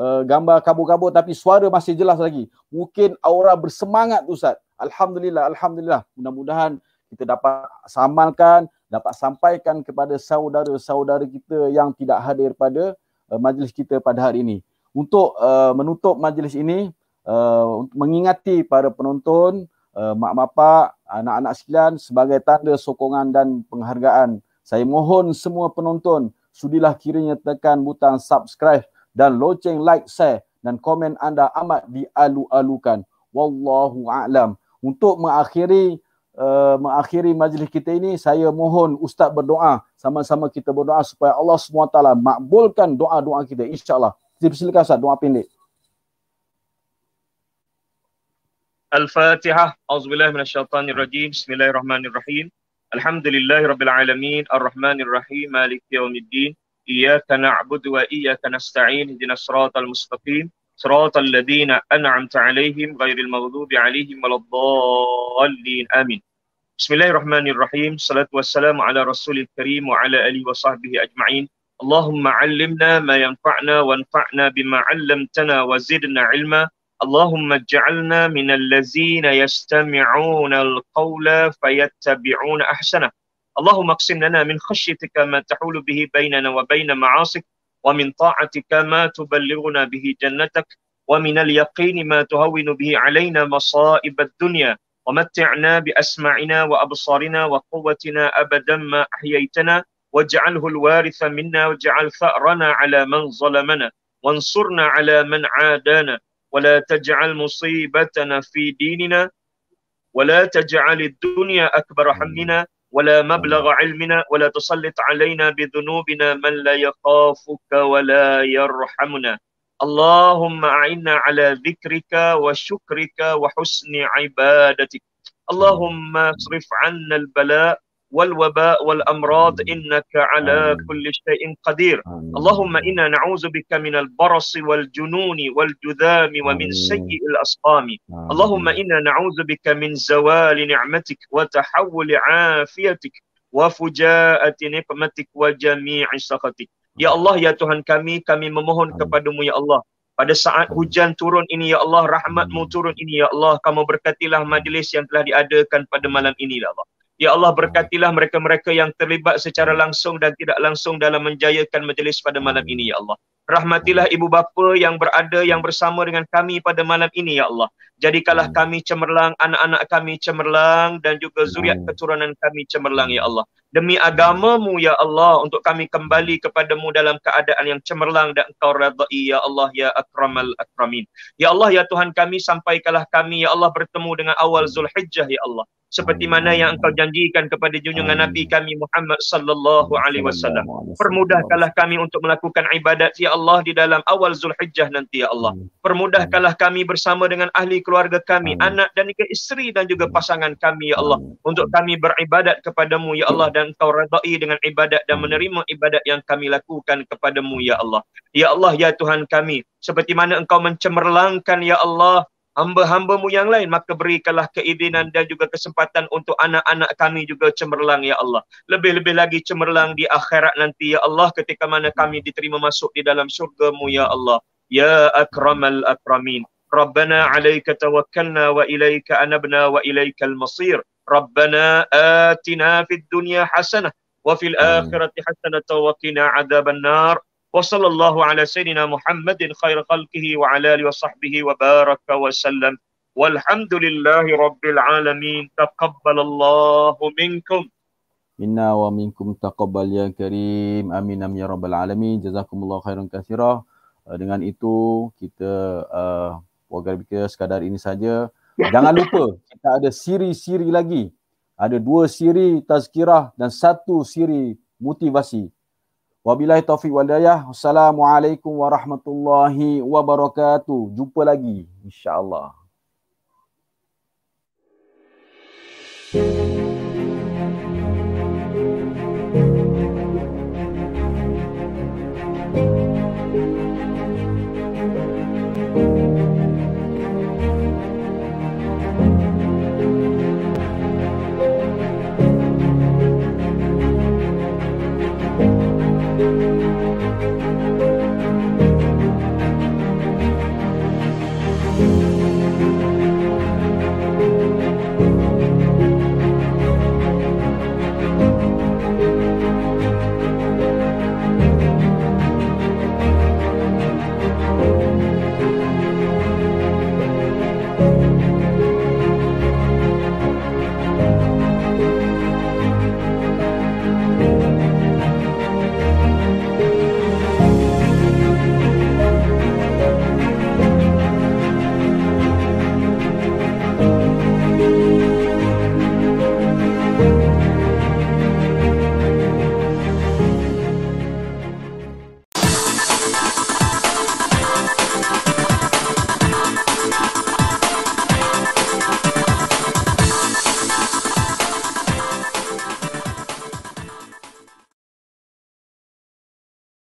uh, gambar kabur-kabur tapi suara masih jelas lagi mungkin aura bersemangat ustaz alhamdulillah alhamdulillah mudah-mudahan kita dapat samalkan dapat sampaikan kepada saudara-saudara kita yang tidak hadir pada uh, majlis kita pada hari ini. Untuk uh, menutup majlis ini, uh, mengingati para penonton, uh, mak bapak, anak-anak sekalian sebagai tanda sokongan dan penghargaan, saya mohon semua penonton sudilah kiranya tekan butang subscribe dan loceng like saya dan komen anda amat dialu-alukan. Wallahu a'lam. Untuk mengakhiri Eh, mengakhiri majlis kita ini saya mohon ustaz berdoa sama-sama kita berdoa supaya Allah SWT makbulkan doa-doa kita insyaallah silakan ustaz doa pendek Al-Fatihah auzubillahi minasyaitanir rajim bismillahirrahmanirrahim alhamdulillahirabbil alamin arrahmanir rahim maliki yaumiddin iyyaka na'budu wa iyyaka nasta'in ihdinas siratal mustaqim صراط الذين أنعمت Anamta غير المغضوب عليهم ولا الضالين آمين بسم الله الرحمن الرحيم صلاة والسلام على رسول الكريم وعلى آله وصحبه أجمعين اللهم علمنا ما ينفعنا وانفعنا بما علمتنا وزدنا علما اللهم اجعلنا من الذين يستمعون القول فيتبعون أحسنه اللهم اقسم لنا من خشيتك ما تحول به بيننا وبين معاصك ومن طاعتك ما تبلغنا به جنتك ومن اليقين ما تهون به علينا مصائب الدنيا ومتعنا بأسماعنا وأبصارنا وقوتنا أبدا ما أحييتنا واجعله الوارث منا واجعل ثأرنا على من ظلمنا وانصرنا على من عادانا ولا تجعل مصيبتنا في ديننا ولا تجعل الدنيا أكبر همنا ولا مبلغ علمنا ولا تسلط علينا بذنوبنا من لا يخافك ولا يرحمنا اللهم أعنا على ذكرك وشكرك وحسن عبادتك اللهم اصرف عنا البلاء والوباء والأمراض إنك على كل شيء قدير اللهم إنا نعوذ بك من البرص والجنون والجذام ومن سيء الأسقام اللهم إنا نعوذ بك من زوال نعمتك وتحول عافيتك وفجاءة نقمتك وجميع سخطك Ya Allah, Ya Tuhan kami, kami memohon kepadamu, Ya Allah. Pada saat hujan turun ini, Ya Allah, rahmatmu turun ini, Ya Allah. Kamu berkatilah majlis yang telah diadakan pada malam ini, Ya Allah. Ya Allah, berkatilah mereka-mereka yang terlibat secara langsung dan tidak langsung dalam menjayakan majlis pada malam ini, Ya Allah. Rahmatilah ibu bapa yang berada yang bersama dengan kami pada malam ini, Ya Allah. Jadikalah kami cemerlang, anak-anak kami cemerlang dan juga zuriat keturunan kami cemerlang, Ya Allah demi agamamu ya Allah untuk kami kembali kepadamu dalam keadaan yang cemerlang dan engkau radai ya Allah ya akramal akramin ya Allah ya Tuhan kami sampaikanlah kami ya Allah bertemu dengan awal Zulhijjah ya Allah seperti mana yang engkau janjikan kepada junjungan Nabi kami Muhammad sallallahu alaihi wasallam. Permudahkanlah kami untuk melakukan ibadat ya Allah di dalam awal Zulhijjah nanti ya Allah. Permudahkanlah kami bersama dengan ahli keluarga kami, anak dan juga isteri dan juga pasangan kami ya Allah untuk kami beribadat kepadamu ya Allah dan engkau redai dengan ibadat dan menerima ibadat yang kami lakukan kepadamu ya Allah. Ya Allah ya Tuhan kami, seperti mana engkau mencemerlangkan ya Allah hamba-hambamu yang lain maka berikanlah keizinan dan juga kesempatan untuk anak-anak kami juga cemerlang ya Allah lebih-lebih lagi cemerlang di akhirat nanti ya Allah ketika mana kami diterima masuk di dalam syurgamu ya Allah ya akramal akramin Rabbana ربنا عليك توكلنا وإليك أنبنا وإليك المصير ربنا آتنا في الدنيا حسنة وفي الآخرة حسنة وقنا عذاب النار وصلى الله على سيدنا محمد خير خلقه وعلى اله وصحبه وبارك وسلم والحمد لله رب العالمين تقبل الله منكم منا ومنكم تقبل يا كريم امين يا رب العالمين جزاكم الله خيرا كثيرا dengan itu kita uh, warga kita sekadar ini saja jangan lupa kita ada siri-siri lagi ada dua siri tazkirah dan satu siri motivasi Wabillahi taufiq wal hidayah. Assalamualaikum warahmatullahi wabarakatuh. Jumpa lagi insya-Allah. thank you